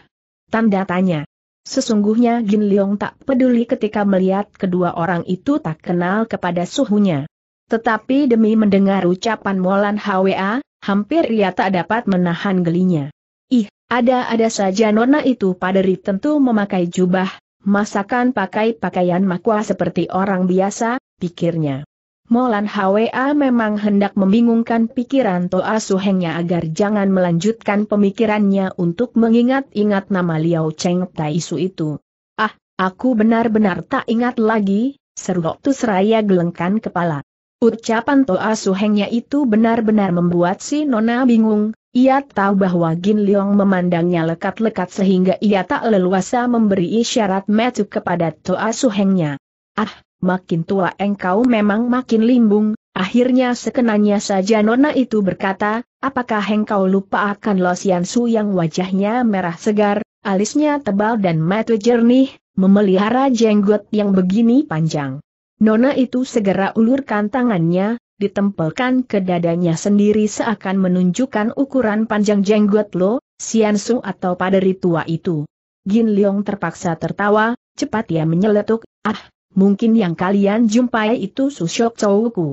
Tanda tanya. Sesungguhnya Jin Leong tak peduli ketika melihat kedua orang itu tak kenal kepada suhunya. Tetapi demi mendengar ucapan Molan HWA, hampir ia tak dapat menahan gelinya. Ih, ada-ada saja nona itu paderi tentu memakai jubah, masakan pakai pakaian makwa seperti orang biasa, pikirnya. Molan Hwa memang hendak membingungkan pikiran Toa Suhengnya agar jangan melanjutkan pemikirannya untuk mengingat-ingat nama Liao Cheng Tai Su itu. Ah, aku benar-benar tak ingat lagi, seru waktu Seraya gelengkan kepala. Ucapan Toa Suhengnya itu benar-benar membuat si Nona bingung, ia tahu bahwa Gin Leong memandangnya lekat-lekat sehingga ia tak leluasa memberi isyarat metu kepada Toa Suhengnya. Ah, makin tua engkau memang makin limbung, akhirnya sekenanya saja nona itu berkata, apakah engkau lupa akan Lo Su yang wajahnya merah segar, alisnya tebal dan mata jernih, memelihara jenggot yang begini panjang. Nona itu segera ulurkan tangannya, ditempelkan ke dadanya sendiri seakan menunjukkan ukuran panjang jenggot Lo, Su atau paderi tua itu. Gin Leong terpaksa tertawa, cepat ia menyeletuk, ah, mungkin yang kalian jumpai itu Susyok cowokku.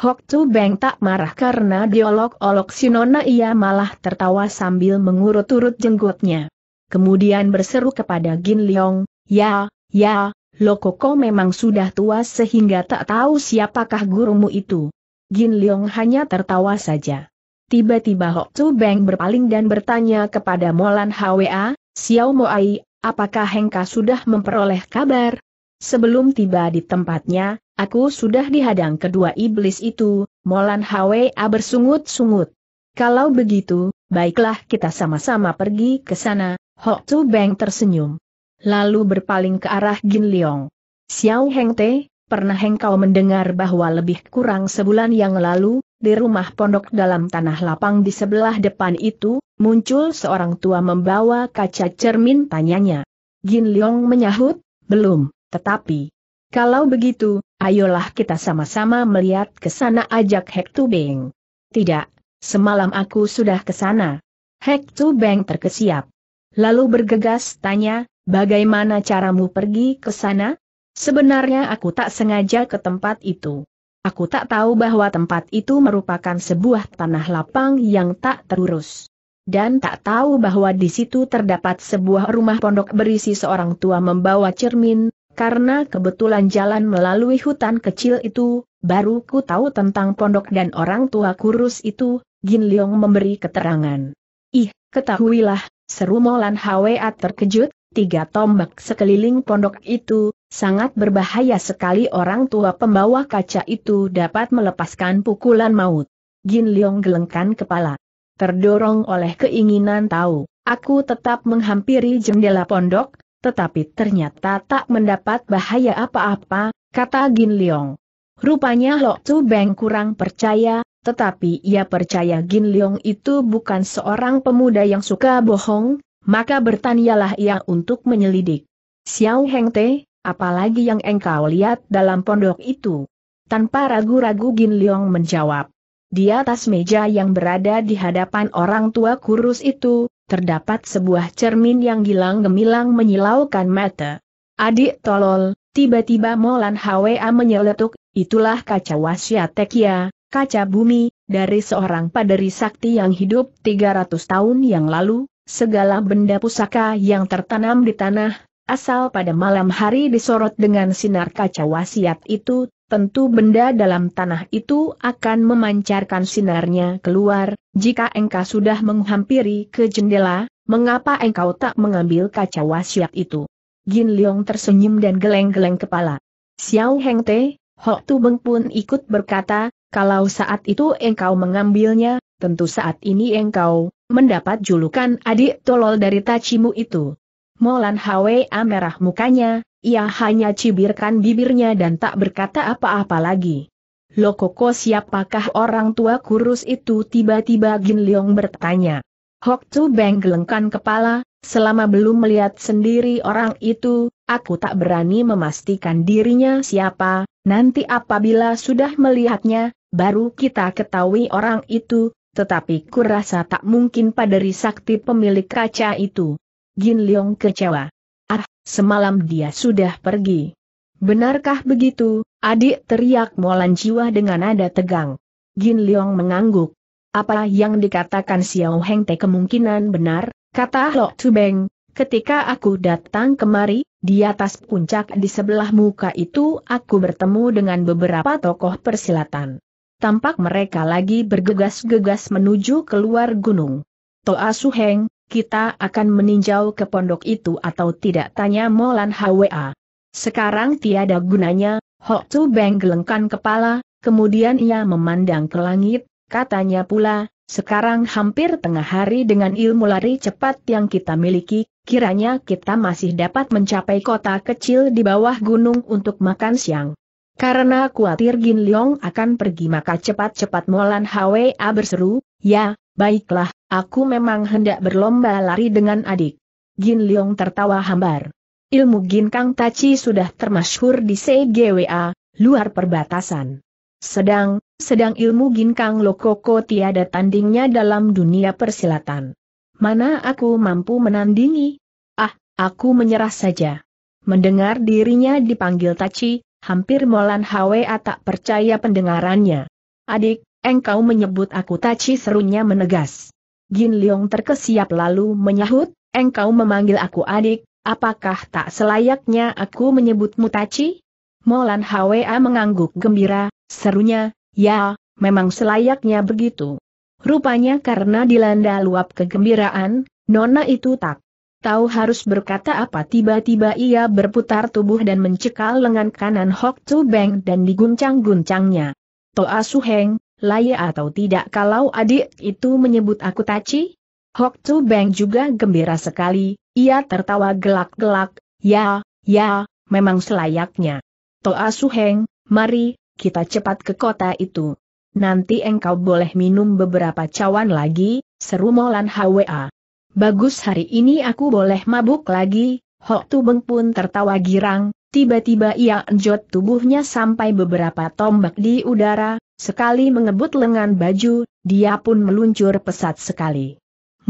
Hok Tu Beng tak marah karena diolok-olok Sinona ia malah tertawa sambil mengurut-urut jenggotnya. Kemudian berseru kepada Gin Leong, Ya, ya, Lokoko memang sudah tua sehingga tak tahu siapakah gurumu itu. Gin Leong hanya tertawa saja. Tiba-tiba Hok Tu Beng berpaling dan bertanya kepada Molan Hwa, Xiao Moai, apakah Hengka sudah memperoleh kabar? Sebelum tiba di tempatnya, aku sudah dihadang kedua iblis itu, Molan Hwa bersungut-sungut. Kalau begitu, baiklah kita sama-sama pergi ke sana, Ho Tzu Beng tersenyum. Lalu berpaling ke arah Gin Leong. Xiao Heng Te, pernah engkau mendengar bahwa lebih kurang sebulan yang lalu, di rumah pondok dalam tanah lapang di sebelah depan itu, muncul seorang tua membawa kaca cermin tanyanya. Gin Leong menyahut, belum. Tetapi, kalau begitu, ayolah kita sama-sama melihat ke sana ajak Hek Tu Beng. Tidak, semalam aku sudah ke sana. Hek Tu Beng terkesiap. Lalu bergegas tanya, bagaimana caramu pergi ke sana? Sebenarnya aku tak sengaja ke tempat itu. Aku tak tahu bahwa tempat itu merupakan sebuah tanah lapang yang tak terurus dan tak tahu bahwa di situ terdapat sebuah rumah pondok berisi seorang tua membawa cermin, karena kebetulan jalan melalui hutan kecil itu, baru ku tahu tentang pondok dan orang tua kurus itu, Gin Leong memberi keterangan. Ih, ketahuilah, seru Molan Hwa terkejut, tiga tombak sekeliling pondok itu, sangat berbahaya sekali orang tua pembawa kaca itu dapat melepaskan pukulan maut. Gin Leong gelengkan kepala. Terdorong oleh keinginan tahu, aku tetap menghampiri jendela pondok, tetapi ternyata tak mendapat bahaya apa-apa, kata Gin Leong. Rupanya Lo Tu Beng kurang percaya, tetapi ia percaya Gin Leong itu bukan seorang pemuda yang suka bohong, maka bertanyalah ia untuk menyelidik. Xiao Heng Te, apalagi yang engkau lihat dalam pondok itu? Tanpa ragu-ragu Gin Leong menjawab. Di atas meja yang berada di hadapan orang tua kurus itu, terdapat sebuah cermin yang gilang gemilang menyilaukan mata. Adik tolol, tiba-tiba Molan Hwa menyeletuk, itulah kaca wasyatekia, ya, kaca bumi, dari seorang paderi sakti yang hidup 300 tahun yang lalu, segala benda pusaka yang tertanam di tanah, asal pada malam hari disorot dengan sinar kaca wasiat itu, tentu benda dalam tanah itu akan memancarkan sinarnya keluar, jika engkau sudah menghampiri ke jendela, mengapa engkau tak mengambil kaca wasiat itu? Gin Leong tersenyum dan geleng-geleng kepala. Xiao Heng Te, Ho Tu Beng pun ikut berkata, kalau saat itu engkau mengambilnya, tentu saat ini engkau mendapat julukan adik tolol dari tacimu itu. Molan Hwa merah mukanya, ia hanya cibirkan bibirnya dan tak berkata apa-apa lagi. Lokoko siapakah orang tua kurus itu tiba-tiba Gin Leong bertanya. Hok Tu Beng gelengkan kepala, selama belum melihat sendiri orang itu, aku tak berani memastikan dirinya siapa, nanti apabila sudah melihatnya, baru kita ketahui orang itu, tetapi kurasa tak mungkin pada risakti pemilik kaca itu. Gin Leong kecewa. Ah, semalam dia sudah pergi. Benarkah begitu, adik teriak Molan Jiwa dengan nada tegang. Gin Leong mengangguk. Apa yang dikatakan Xiao Heng Te kemungkinan benar, kata Lo Tu Beng, ketika aku datang kemari, di atas puncak di sebelah muka itu aku bertemu dengan beberapa tokoh persilatan. Tampak mereka lagi bergegas-gegas menuju keluar gunung. Toa Suheng, kita akan meninjau ke pondok itu atau tidak tanya Molan Hwa. Sekarang tiada gunanya, Hok Chu Beng gelengkan kepala, kemudian ia memandang ke langit, katanya pula, sekarang hampir tengah hari dengan ilmu lari cepat yang kita miliki, kiranya kita masih dapat mencapai kota kecil di bawah gunung untuk makan siang. Karena kuatir Gin Leong akan pergi maka cepat-cepat Molan Hwa berseru, ya, baiklah, Aku memang hendak berlomba lari dengan adik. Gin Leong tertawa hambar. Ilmu Gin Kang Taci sudah termasyhur di CGWA, luar perbatasan. Sedang, sedang ilmu Gin Kang Lokoko tiada tandingnya dalam dunia persilatan. Mana aku mampu menandingi? Ah, aku menyerah saja. Mendengar dirinya dipanggil Taci, hampir Molan Hwa tak percaya pendengarannya. Adik, engkau menyebut aku Taci serunya menegas. Jin Leong terkesiap lalu menyahut, engkau memanggil aku adik, apakah tak selayaknya aku menyebutmu Taci? Molan Hwa mengangguk gembira, serunya, ya, memang selayaknya begitu. Rupanya karena dilanda luap kegembiraan, Nona itu tak tahu harus berkata apa tiba-tiba ia berputar tubuh dan mencekal lengan kanan Hok Tu Beng dan diguncang-guncangnya. Toa Suheng, layak atau tidak kalau adik itu menyebut aku Tachi? Hok Tu Beng juga gembira sekali, ia tertawa gelak-gelak, ya, ya, memang selayaknya. Toa Su Heng, mari, kita cepat ke kota itu. Nanti engkau boleh minum beberapa cawan lagi, seru Molan HWA. Bagus hari ini aku boleh mabuk lagi, Hok Tu Beng pun tertawa girang, Tiba-tiba ia enjot tubuhnya sampai beberapa tombak di udara, sekali mengebut lengan baju, dia pun meluncur pesat sekali.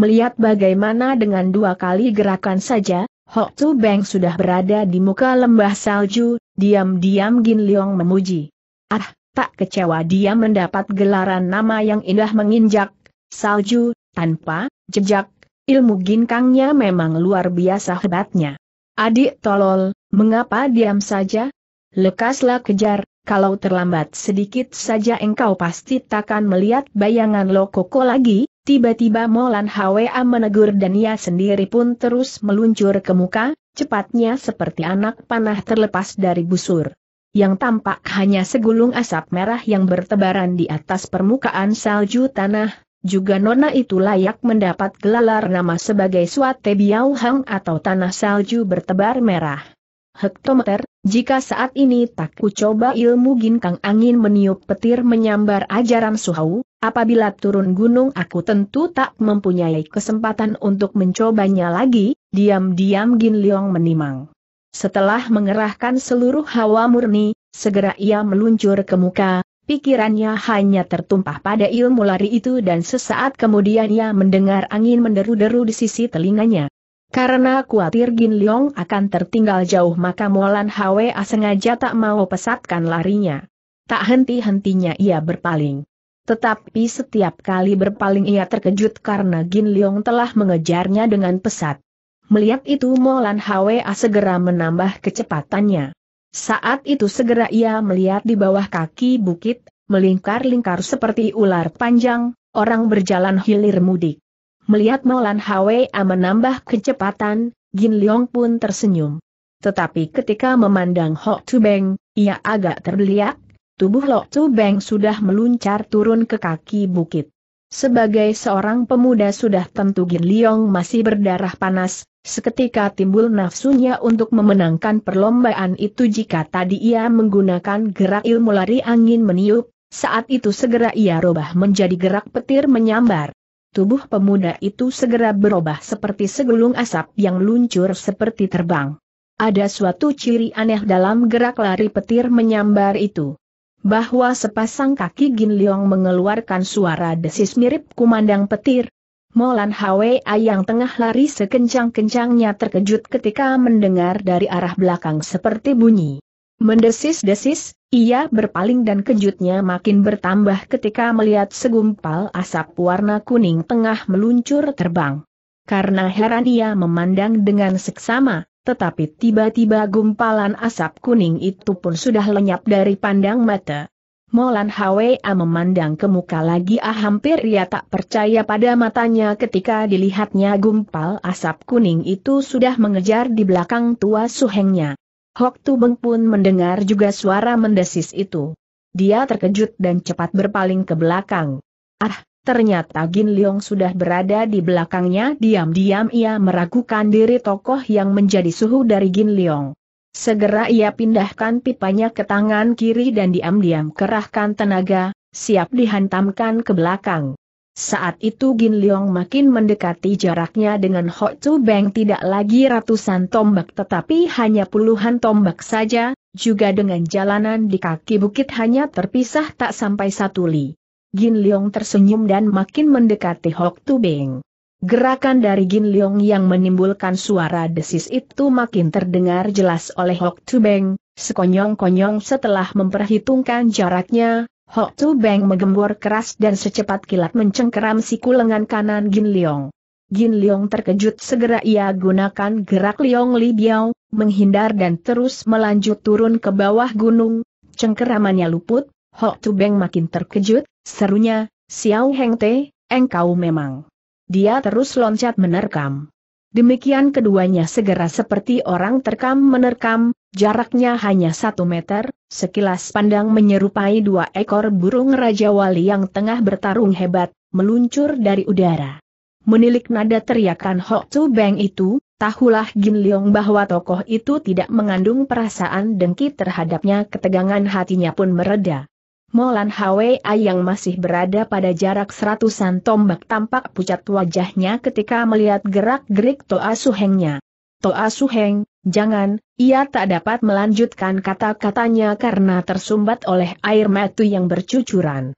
Melihat bagaimana dengan dua kali gerakan saja, Hok Tu Beng sudah berada di muka lembah salju, diam-diam Gin Leong memuji. Ah, tak kecewa dia mendapat gelaran nama yang indah menginjak, salju, tanpa, jejak, ilmu ginkangnya memang luar biasa hebatnya. Adik tolol, mengapa diam saja? Lekaslah kejar, kalau terlambat sedikit saja engkau pasti takkan melihat bayangan lo Lokoko lagi, tiba-tiba Molan Hwa menegur dan ia sendiri pun terus meluncur ke muka, cepatnya seperti anak panah terlepas dari busur. Yang tampak hanya segulung asap merah yang bertebaran di atas permukaan salju tanah, juga nona itu layak mendapat gelar nama sebagai suate biau hang atau tanah salju bertebar merah. Hektometer, jika saat ini tak ku coba ilmu ginkang angin meniup petir menyambar ajaran suhau, apabila turun gunung aku tentu tak mempunyai kesempatan untuk mencobanya lagi, diam-diam Gin Leong menimang. Setelah mengerahkan seluruh hawa murni, segera ia meluncur ke muka, Pikirannya hanya tertumpah pada ilmu lari itu dan sesaat kemudian ia mendengar angin menderu-deru di sisi telinganya. Karena khawatir Gin Leong akan tertinggal jauh maka Molan Hwa sengaja tak mau pesatkan larinya. Tak henti-hentinya ia berpaling. Tetapi setiap kali berpaling ia terkejut karena Gin Leong telah mengejarnya dengan pesat. Melihat itu Molan Hwa segera menambah kecepatannya. Saat itu segera ia melihat di bawah kaki bukit, melingkar-lingkar seperti ular panjang, orang berjalan hilir mudik. Melihat Molan Hwa menambah kecepatan, Gin Leong pun tersenyum. Tetapi ketika memandang Hok Tu Beng, ia agak terlihat, tubuh Hok Tu Beng sudah meluncar turun ke kaki bukit. Sebagai seorang pemuda sudah tentu Gin Leong masih berdarah panas, Seketika timbul nafsunya untuk memenangkan perlombaan itu jika tadi ia menggunakan gerak ilmu lari angin meniup, saat itu segera ia robah menjadi gerak petir menyambar. Tubuh pemuda itu segera berubah seperti segelung asap yang luncur seperti terbang. Ada suatu ciri aneh dalam gerak lari petir menyambar itu. Bahwa sepasang kaki Gin Leong mengeluarkan suara desis mirip kumandang petir, Molan Hwa yang tengah lari sekencang-kencangnya terkejut ketika mendengar dari arah belakang seperti bunyi. Mendesis-desis, ia berpaling dan kejutnya makin bertambah ketika melihat segumpal asap warna kuning tengah meluncur terbang. Karena heran ia memandang dengan seksama, tetapi tiba-tiba gumpalan asap kuning itu pun sudah lenyap dari pandang mata. Molan Hwa memandang ke muka lagi ah hampir ia tak percaya pada matanya ketika dilihatnya gumpal asap kuning itu sudah mengejar di belakang tua suhengnya. Hok Beng pun mendengar juga suara mendesis itu. Dia terkejut dan cepat berpaling ke belakang. Ah, ternyata Gin Leong sudah berada di belakangnya diam-diam ia meragukan diri tokoh yang menjadi suhu dari Gin Leong. Segera ia pindahkan pipanya ke tangan kiri dan diam-diam kerahkan tenaga, siap dihantamkan ke belakang. Saat itu Gin Leong makin mendekati jaraknya dengan Ho Tzu Beng tidak lagi ratusan tombak tetapi hanya puluhan tombak saja, juga dengan jalanan di kaki bukit hanya terpisah tak sampai satu li. Gin Leong tersenyum dan makin mendekati Ho Tzu Beng. Gerakan dari Gin Leong yang menimbulkan suara desis itu makin terdengar jelas oleh Hok Tu Beng, sekonyong-konyong setelah memperhitungkan jaraknya, Hok Tu Beng menggembor keras dan secepat kilat mencengkeram siku lengan kanan Gin Leong. Gin Leong terkejut segera ia gunakan gerak Leong Li Biao, menghindar dan terus melanjut turun ke bawah gunung, cengkeramannya luput, Hok Tu Beng makin terkejut, serunya, Xiao Heng Te, engkau memang. Dia terus loncat menerkam. Demikian keduanya segera seperti orang terkam menerkam, jaraknya hanya satu meter, sekilas pandang menyerupai dua ekor burung Raja Wali yang tengah bertarung hebat, meluncur dari udara. Menilik nada teriakan Hok Chu Beng itu, Tahulah Gin Leong bahwa tokoh itu tidak mengandung perasaan dengki terhadapnya ketegangan hatinya pun meredah. Molan Hwa yang masih berada pada jarak seratusan tombak tampak pucat wajahnya ketika melihat gerak-gerik Toa Suhengnya. Toa Suheng, jangan, ia tak dapat melanjutkan kata-katanya karena tersumbat oleh air mata yang bercucuran.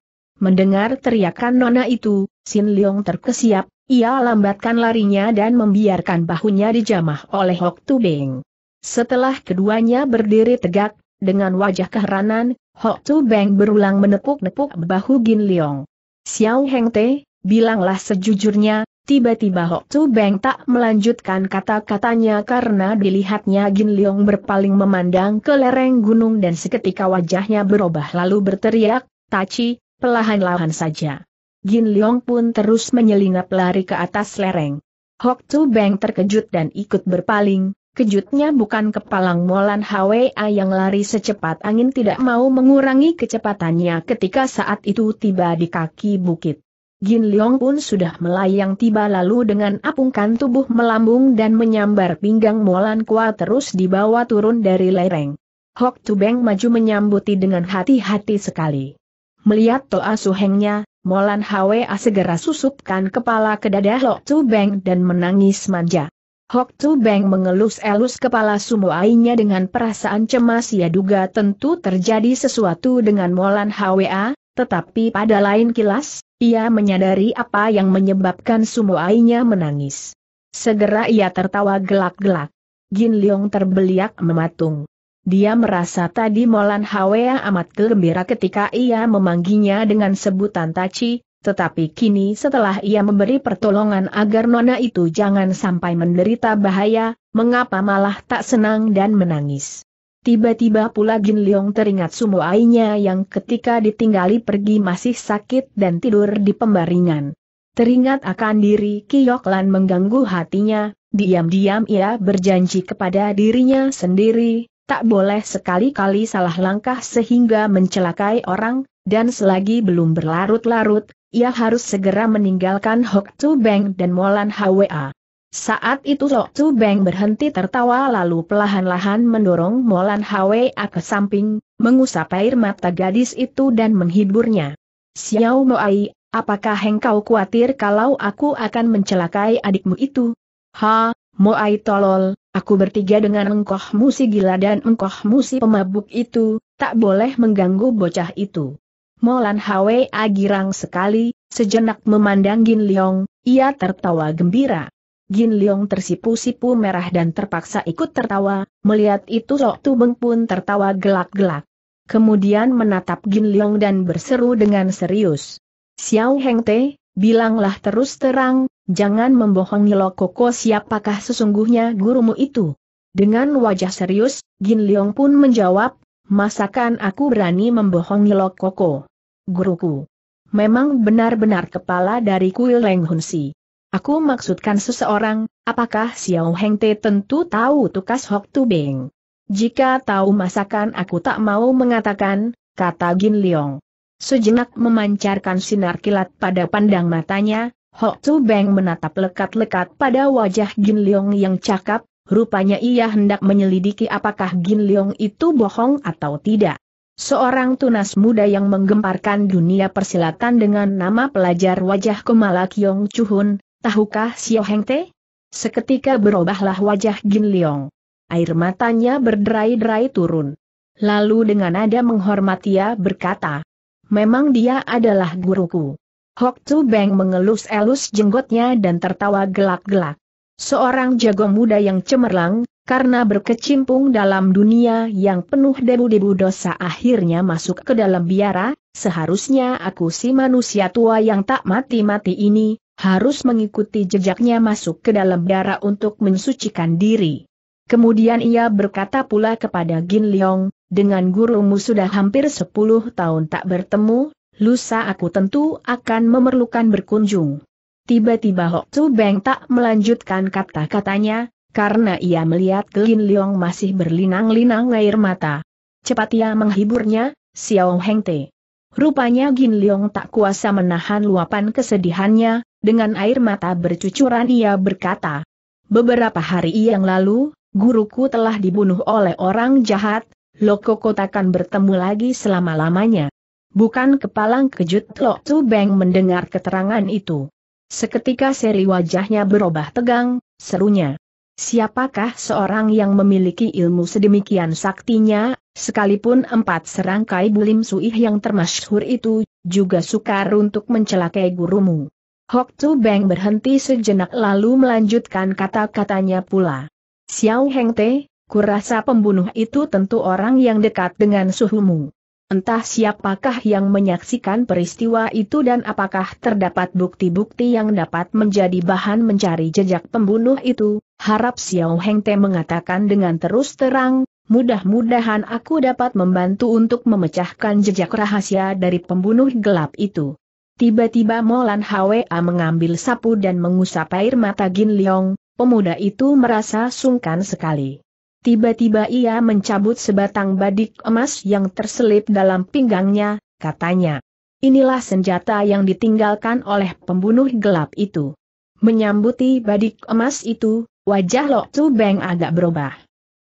Mendengar teriakan nona itu, Sin Leong terkesiap, ia lambatkan larinya dan membiarkan bahunya dijamah oleh Hok Tubing. Setelah keduanya berdiri tegak, dengan wajah keheranan, Hok Tu Beng berulang menepuk-nepuk bahu Gin Leong. Xiao Heng Te, bilanglah sejujurnya, tiba-tiba Hok Tu Beng tak melanjutkan kata-katanya karena dilihatnya Gin Leong berpaling memandang ke lereng gunung dan seketika wajahnya berubah lalu berteriak, Taci, pelahan-lahan saja. Gin Leong pun terus menyelinap lari ke atas lereng. Hok Tu Beng terkejut dan ikut berpaling, Kejutnya bukan kepalang molan HWA yang lari secepat angin tidak mau mengurangi kecepatannya ketika saat itu tiba di kaki bukit. Jin Leong pun sudah melayang tiba lalu dengan apungkan tubuh melambung dan menyambar pinggang molan kua terus dibawa turun dari lereng. Hok Tubeng maju menyambuti dengan hati-hati sekali. Melihat toa suhengnya, Molan HWA segera susupkan kepala ke dada Hok Tubeng dan menangis manja. Hok Tu Beng mengelus-elus kepala Sumoainya dengan perasaan cemas ia duga tentu terjadi sesuatu dengan Molan Hwa, tetapi pada lain kilas, ia menyadari apa yang menyebabkan Sumoainya menangis. Segera ia tertawa gelak-gelak. Jin Leong terbeliak mematung. Dia merasa tadi Molan Hwa amat gembira ketika ia memanggilnya dengan sebutan Taci, tetapi kini setelah ia memberi pertolongan agar nona itu jangan sampai menderita bahaya, mengapa malah tak senang dan menangis. Tiba-tiba pula Jin Leong teringat sumuainya yang ketika ditinggali pergi masih sakit dan tidur di pembaringan. Teringat akan diri Kiyok Lan mengganggu hatinya, diam-diam ia berjanji kepada dirinya sendiri, tak boleh sekali-kali salah langkah sehingga mencelakai orang, dan selagi belum berlarut-larut, ia harus segera meninggalkan Hok Tu Beng dan Molan Hwa. Saat itu Hok Tu Beng berhenti tertawa lalu pelahan-lahan mendorong Molan Hwa ke samping, mengusap air mata gadis itu dan menghiburnya. Xiao Moai, apakah engkau khawatir kalau aku akan mencelakai adikmu itu? Ha, Moai tolol, Aku bertiga dengan engkohmu si gila dan engkohmu si pemabuk itu, tak boleh mengganggu bocah itu. Molan Hwe agirang sekali, sejenak memandang Gin Leong, ia tertawa gembira. Gin Leong tersipu-sipu merah dan terpaksa ikut tertawa, melihat itu Sok Tubeng pun tertawa gelak-gelak. Kemudian menatap Gin Leong dan berseru dengan serius. Xiao Heng Te, bilanglah terus terang, jangan membohongi Lokoko siapakah sesungguhnya gurumu itu. Dengan wajah serius, Gin Leong pun menjawab, masakan aku berani membohongi Lokoko guruku. Memang benar-benar kepala dari kuil Leng Hun Si. Aku maksudkan seseorang, apakah Xiao Heng Te tentu tahu tukas Hok Tu Beng? Jika tahu masakan aku tak mau mengatakan, kata Gin Leong. Sejenak memancarkan sinar kilat pada pandang matanya, Hok Tu Beng menatap lekat-lekat pada wajah Gin Leong yang cakap, rupanya ia hendak menyelidiki apakah Gin Leong itu bohong atau tidak. Seorang tunas muda yang menggemparkan dunia persilatan dengan nama pelajar wajah Kumala Kyong Chuhun, tahukah Sio Heng Te? Seketika berubahlah wajah Gin Leong. Air matanya berderai-derai turun. Lalu dengan nada menghormati ia berkata, Memang dia adalah guruku. Hok Tu Beng mengelus-elus jenggotnya dan tertawa gelak-gelak. Seorang jago muda yang cemerlang, karena berkecimpung dalam dunia yang penuh debu-debu dosa akhirnya masuk ke dalam biara, seharusnya aku si manusia tua yang tak mati-mati ini, harus mengikuti jejaknya masuk ke dalam biara untuk mensucikan diri. Kemudian ia berkata pula kepada Gin Leong, dengan gurumu sudah hampir 10 tahun tak bertemu, lusa aku tentu akan memerlukan berkunjung. Tiba-tiba Hok Tzu Beng tak melanjutkan kata-katanya, karena ia melihat Lin Leong masih berlinang-linang air mata. Cepat ia menghiburnya, Xiao Heng Te. Rupanya Gin Leong tak kuasa menahan luapan kesedihannya, dengan air mata bercucuran ia berkata. Beberapa hari yang lalu, guruku telah dibunuh oleh orang jahat, Loko takkan bertemu lagi selama-lamanya. Bukan kepalang kejut Lok Tu Beng mendengar keterangan itu. Seketika seri wajahnya berubah tegang, serunya. Siapakah seorang yang memiliki ilmu sedemikian saktinya, sekalipun empat serangkai bulim suih yang termasyhur itu, juga sukar untuk mencelakai gurumu. Hok Tu Beng berhenti sejenak lalu melanjutkan kata-katanya pula. Xiao Heng Te, kurasa pembunuh itu tentu orang yang dekat dengan suhumu. Entah siapakah yang menyaksikan peristiwa itu dan apakah terdapat bukti-bukti yang dapat menjadi bahan mencari jejak pembunuh itu, harap Xiao Heng Te mengatakan dengan terus terang, mudah-mudahan aku dapat membantu untuk memecahkan jejak rahasia dari pembunuh gelap itu. Tiba-tiba Molan Hwa mengambil sapu dan mengusap air mata Gin Leong, pemuda itu merasa sungkan sekali. Tiba-tiba ia mencabut sebatang badik emas yang terselip dalam pinggangnya, katanya. Inilah senjata yang ditinggalkan oleh pembunuh gelap itu. Menyambuti badik emas itu, Wajah Lok Tu Beng agak berubah.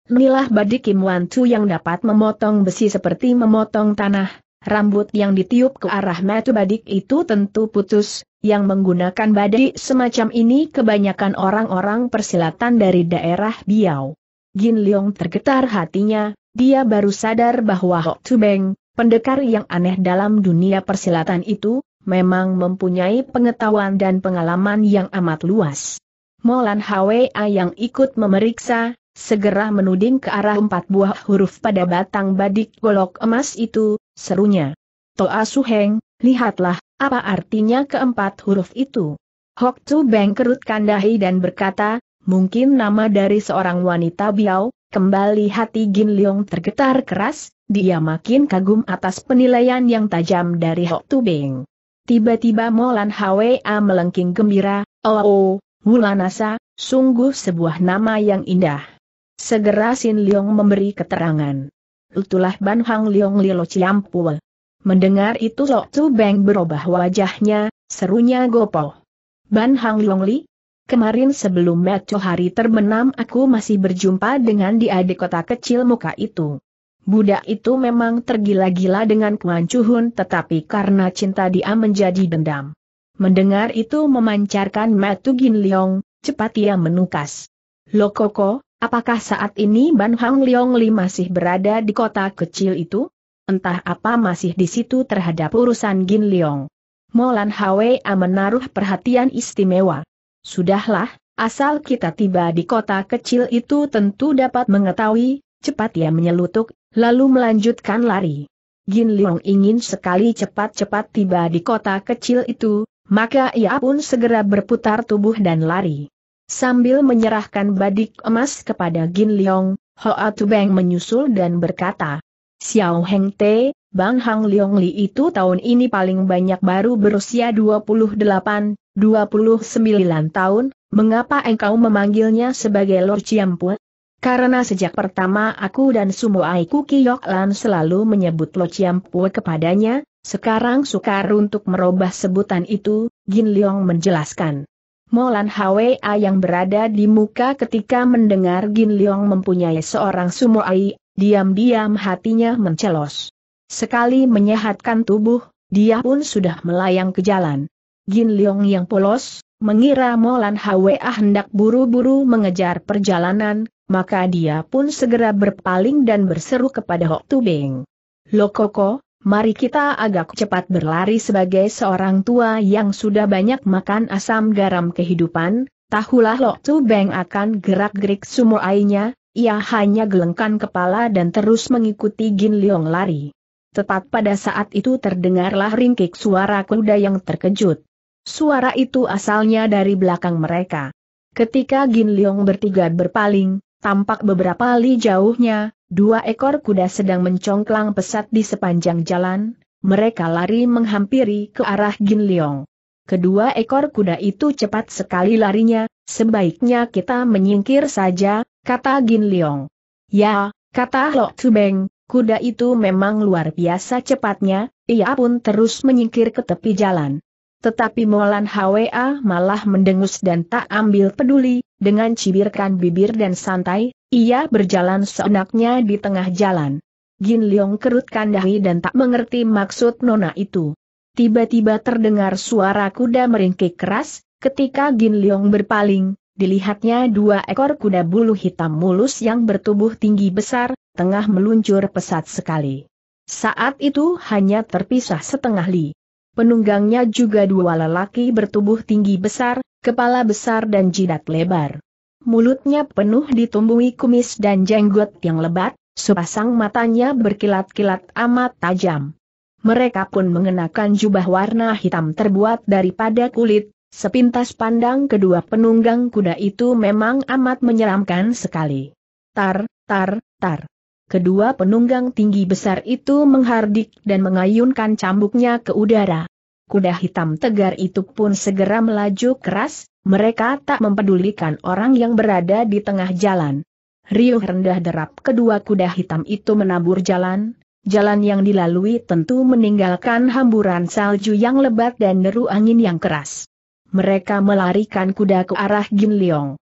Inilah Badi Kim Wan Tu yang dapat memotong besi seperti memotong tanah, rambut yang ditiup ke arah metu badik itu tentu putus, yang menggunakan badik semacam ini kebanyakan orang-orang persilatan dari daerah Biau. Gin Leong tergetar hatinya, dia baru sadar bahwa Hok Tu Beng, pendekar yang aneh dalam dunia persilatan itu, memang mempunyai pengetahuan dan pengalaman yang amat luas. Molan Hwa yang ikut memeriksa, segera menuding ke arah empat buah huruf pada batang badik golok emas itu, serunya. Toa Suheng, lihatlah, apa artinya keempat huruf itu. Hok Tu Beng kerutkan dahi dan berkata, mungkin nama dari seorang wanita biao. kembali hati Gin Leong tergetar keras, dia makin kagum atas penilaian yang tajam dari Hok Tu Beng. Tiba-tiba Molan Hwa melengking gembira, oh, oh, Wulanasa, sungguh sebuah nama yang indah. Segera Sin Leong memberi keterangan. Itulah Ban Hang Leong Lilo Ciampul. Mendengar itu Lok Tu Beng berubah wajahnya, serunya gopoh. Ban Hang Leong Li, kemarin sebelum Hari terbenam aku masih berjumpa dengan dia di kota kecil muka itu. Budak itu memang tergila-gila dengan Kuan Chuhun tetapi karena cinta dia menjadi dendam. Mendengar itu memancarkan matu Gin Leong, cepat ia menukas. Lokoko, apakah saat ini Ban Hang Leong Li masih berada di kota kecil itu? Entah apa masih di situ terhadap urusan Gin Leong. Molan A menaruh perhatian istimewa. Sudahlah, asal kita tiba di kota kecil itu tentu dapat mengetahui, cepat ia menyelutuk, lalu melanjutkan lari. Gin Leong ingin sekali cepat-cepat tiba di kota kecil itu, maka ia pun segera berputar tubuh dan lari. Sambil menyerahkan badik emas kepada Gin Leong, Hoa Tu Beng menyusul dan berkata, Xiao Heng Te, Bang Hang Leong Li itu tahun ini paling banyak baru berusia 28, 29 tahun, mengapa engkau memanggilnya sebagai Lord Ciamput? Karena sejak pertama aku dan Sumo Aiku Kiyok Lan selalu menyebut Lo Ciampue kepadanya, sekarang sukar untuk merubah sebutan itu, Gin Leong menjelaskan. Molan Hwa yang berada di muka ketika mendengar Gin Leong mempunyai seorang sumoai, diam-diam hatinya mencelos. Sekali menyehatkan tubuh, dia pun sudah melayang ke jalan. Gin Leong yang polos, mengira Molan Hwa hendak buru-buru mengejar perjalanan, maka dia pun segera berpaling dan berseru kepada Hok Tubing. Lokoko, Mari kita agak cepat berlari sebagai seorang tua yang sudah banyak makan asam garam kehidupan, tahulah Lok Tu Beng akan gerak-gerik sumur airnya, ia hanya gelengkan kepala dan terus mengikuti Gin Liong lari. Tepat pada saat itu terdengarlah ringkik suara kuda yang terkejut. Suara itu asalnya dari belakang mereka. Ketika Gin Liong bertiga berpaling, Tampak beberapa li jauhnya, dua ekor kuda sedang mencongklang pesat di sepanjang jalan, mereka lari menghampiri ke arah Gin Leong. Kedua ekor kuda itu cepat sekali larinya, sebaiknya kita menyingkir saja, kata Gin Leong. Ya, kata Lok Tubeng, kuda itu memang luar biasa cepatnya, ia pun terus menyingkir ke tepi jalan. Tetapi Molan Hwa malah mendengus dan tak ambil peduli, dengan cibirkan bibir dan santai, ia berjalan seenaknya di tengah jalan. Gin Leong kerutkan dahi dan tak mengerti maksud nona itu. Tiba-tiba terdengar suara kuda meringkik keras, ketika Gin Leong berpaling, dilihatnya dua ekor kuda bulu hitam mulus yang bertubuh tinggi besar, tengah meluncur pesat sekali. Saat itu hanya terpisah setengah li. Penunggangnya juga dua lelaki bertubuh tinggi besar, kepala besar dan jidat lebar. Mulutnya penuh ditumbuhi kumis dan jenggot yang lebat, sepasang matanya berkilat-kilat amat tajam. Mereka pun mengenakan jubah warna hitam terbuat daripada kulit, sepintas pandang kedua penunggang kuda itu memang amat menyeramkan sekali. Tar, tar, tar. Kedua penunggang tinggi besar itu menghardik dan mengayunkan cambuknya ke udara. Kuda hitam tegar itu pun segera melaju keras, mereka tak mempedulikan orang yang berada di tengah jalan. Riuh rendah derap kedua kuda hitam itu menabur jalan, jalan yang dilalui tentu meninggalkan hamburan salju yang lebat dan deru angin yang keras. Mereka melarikan kuda ke arah Gin Leong.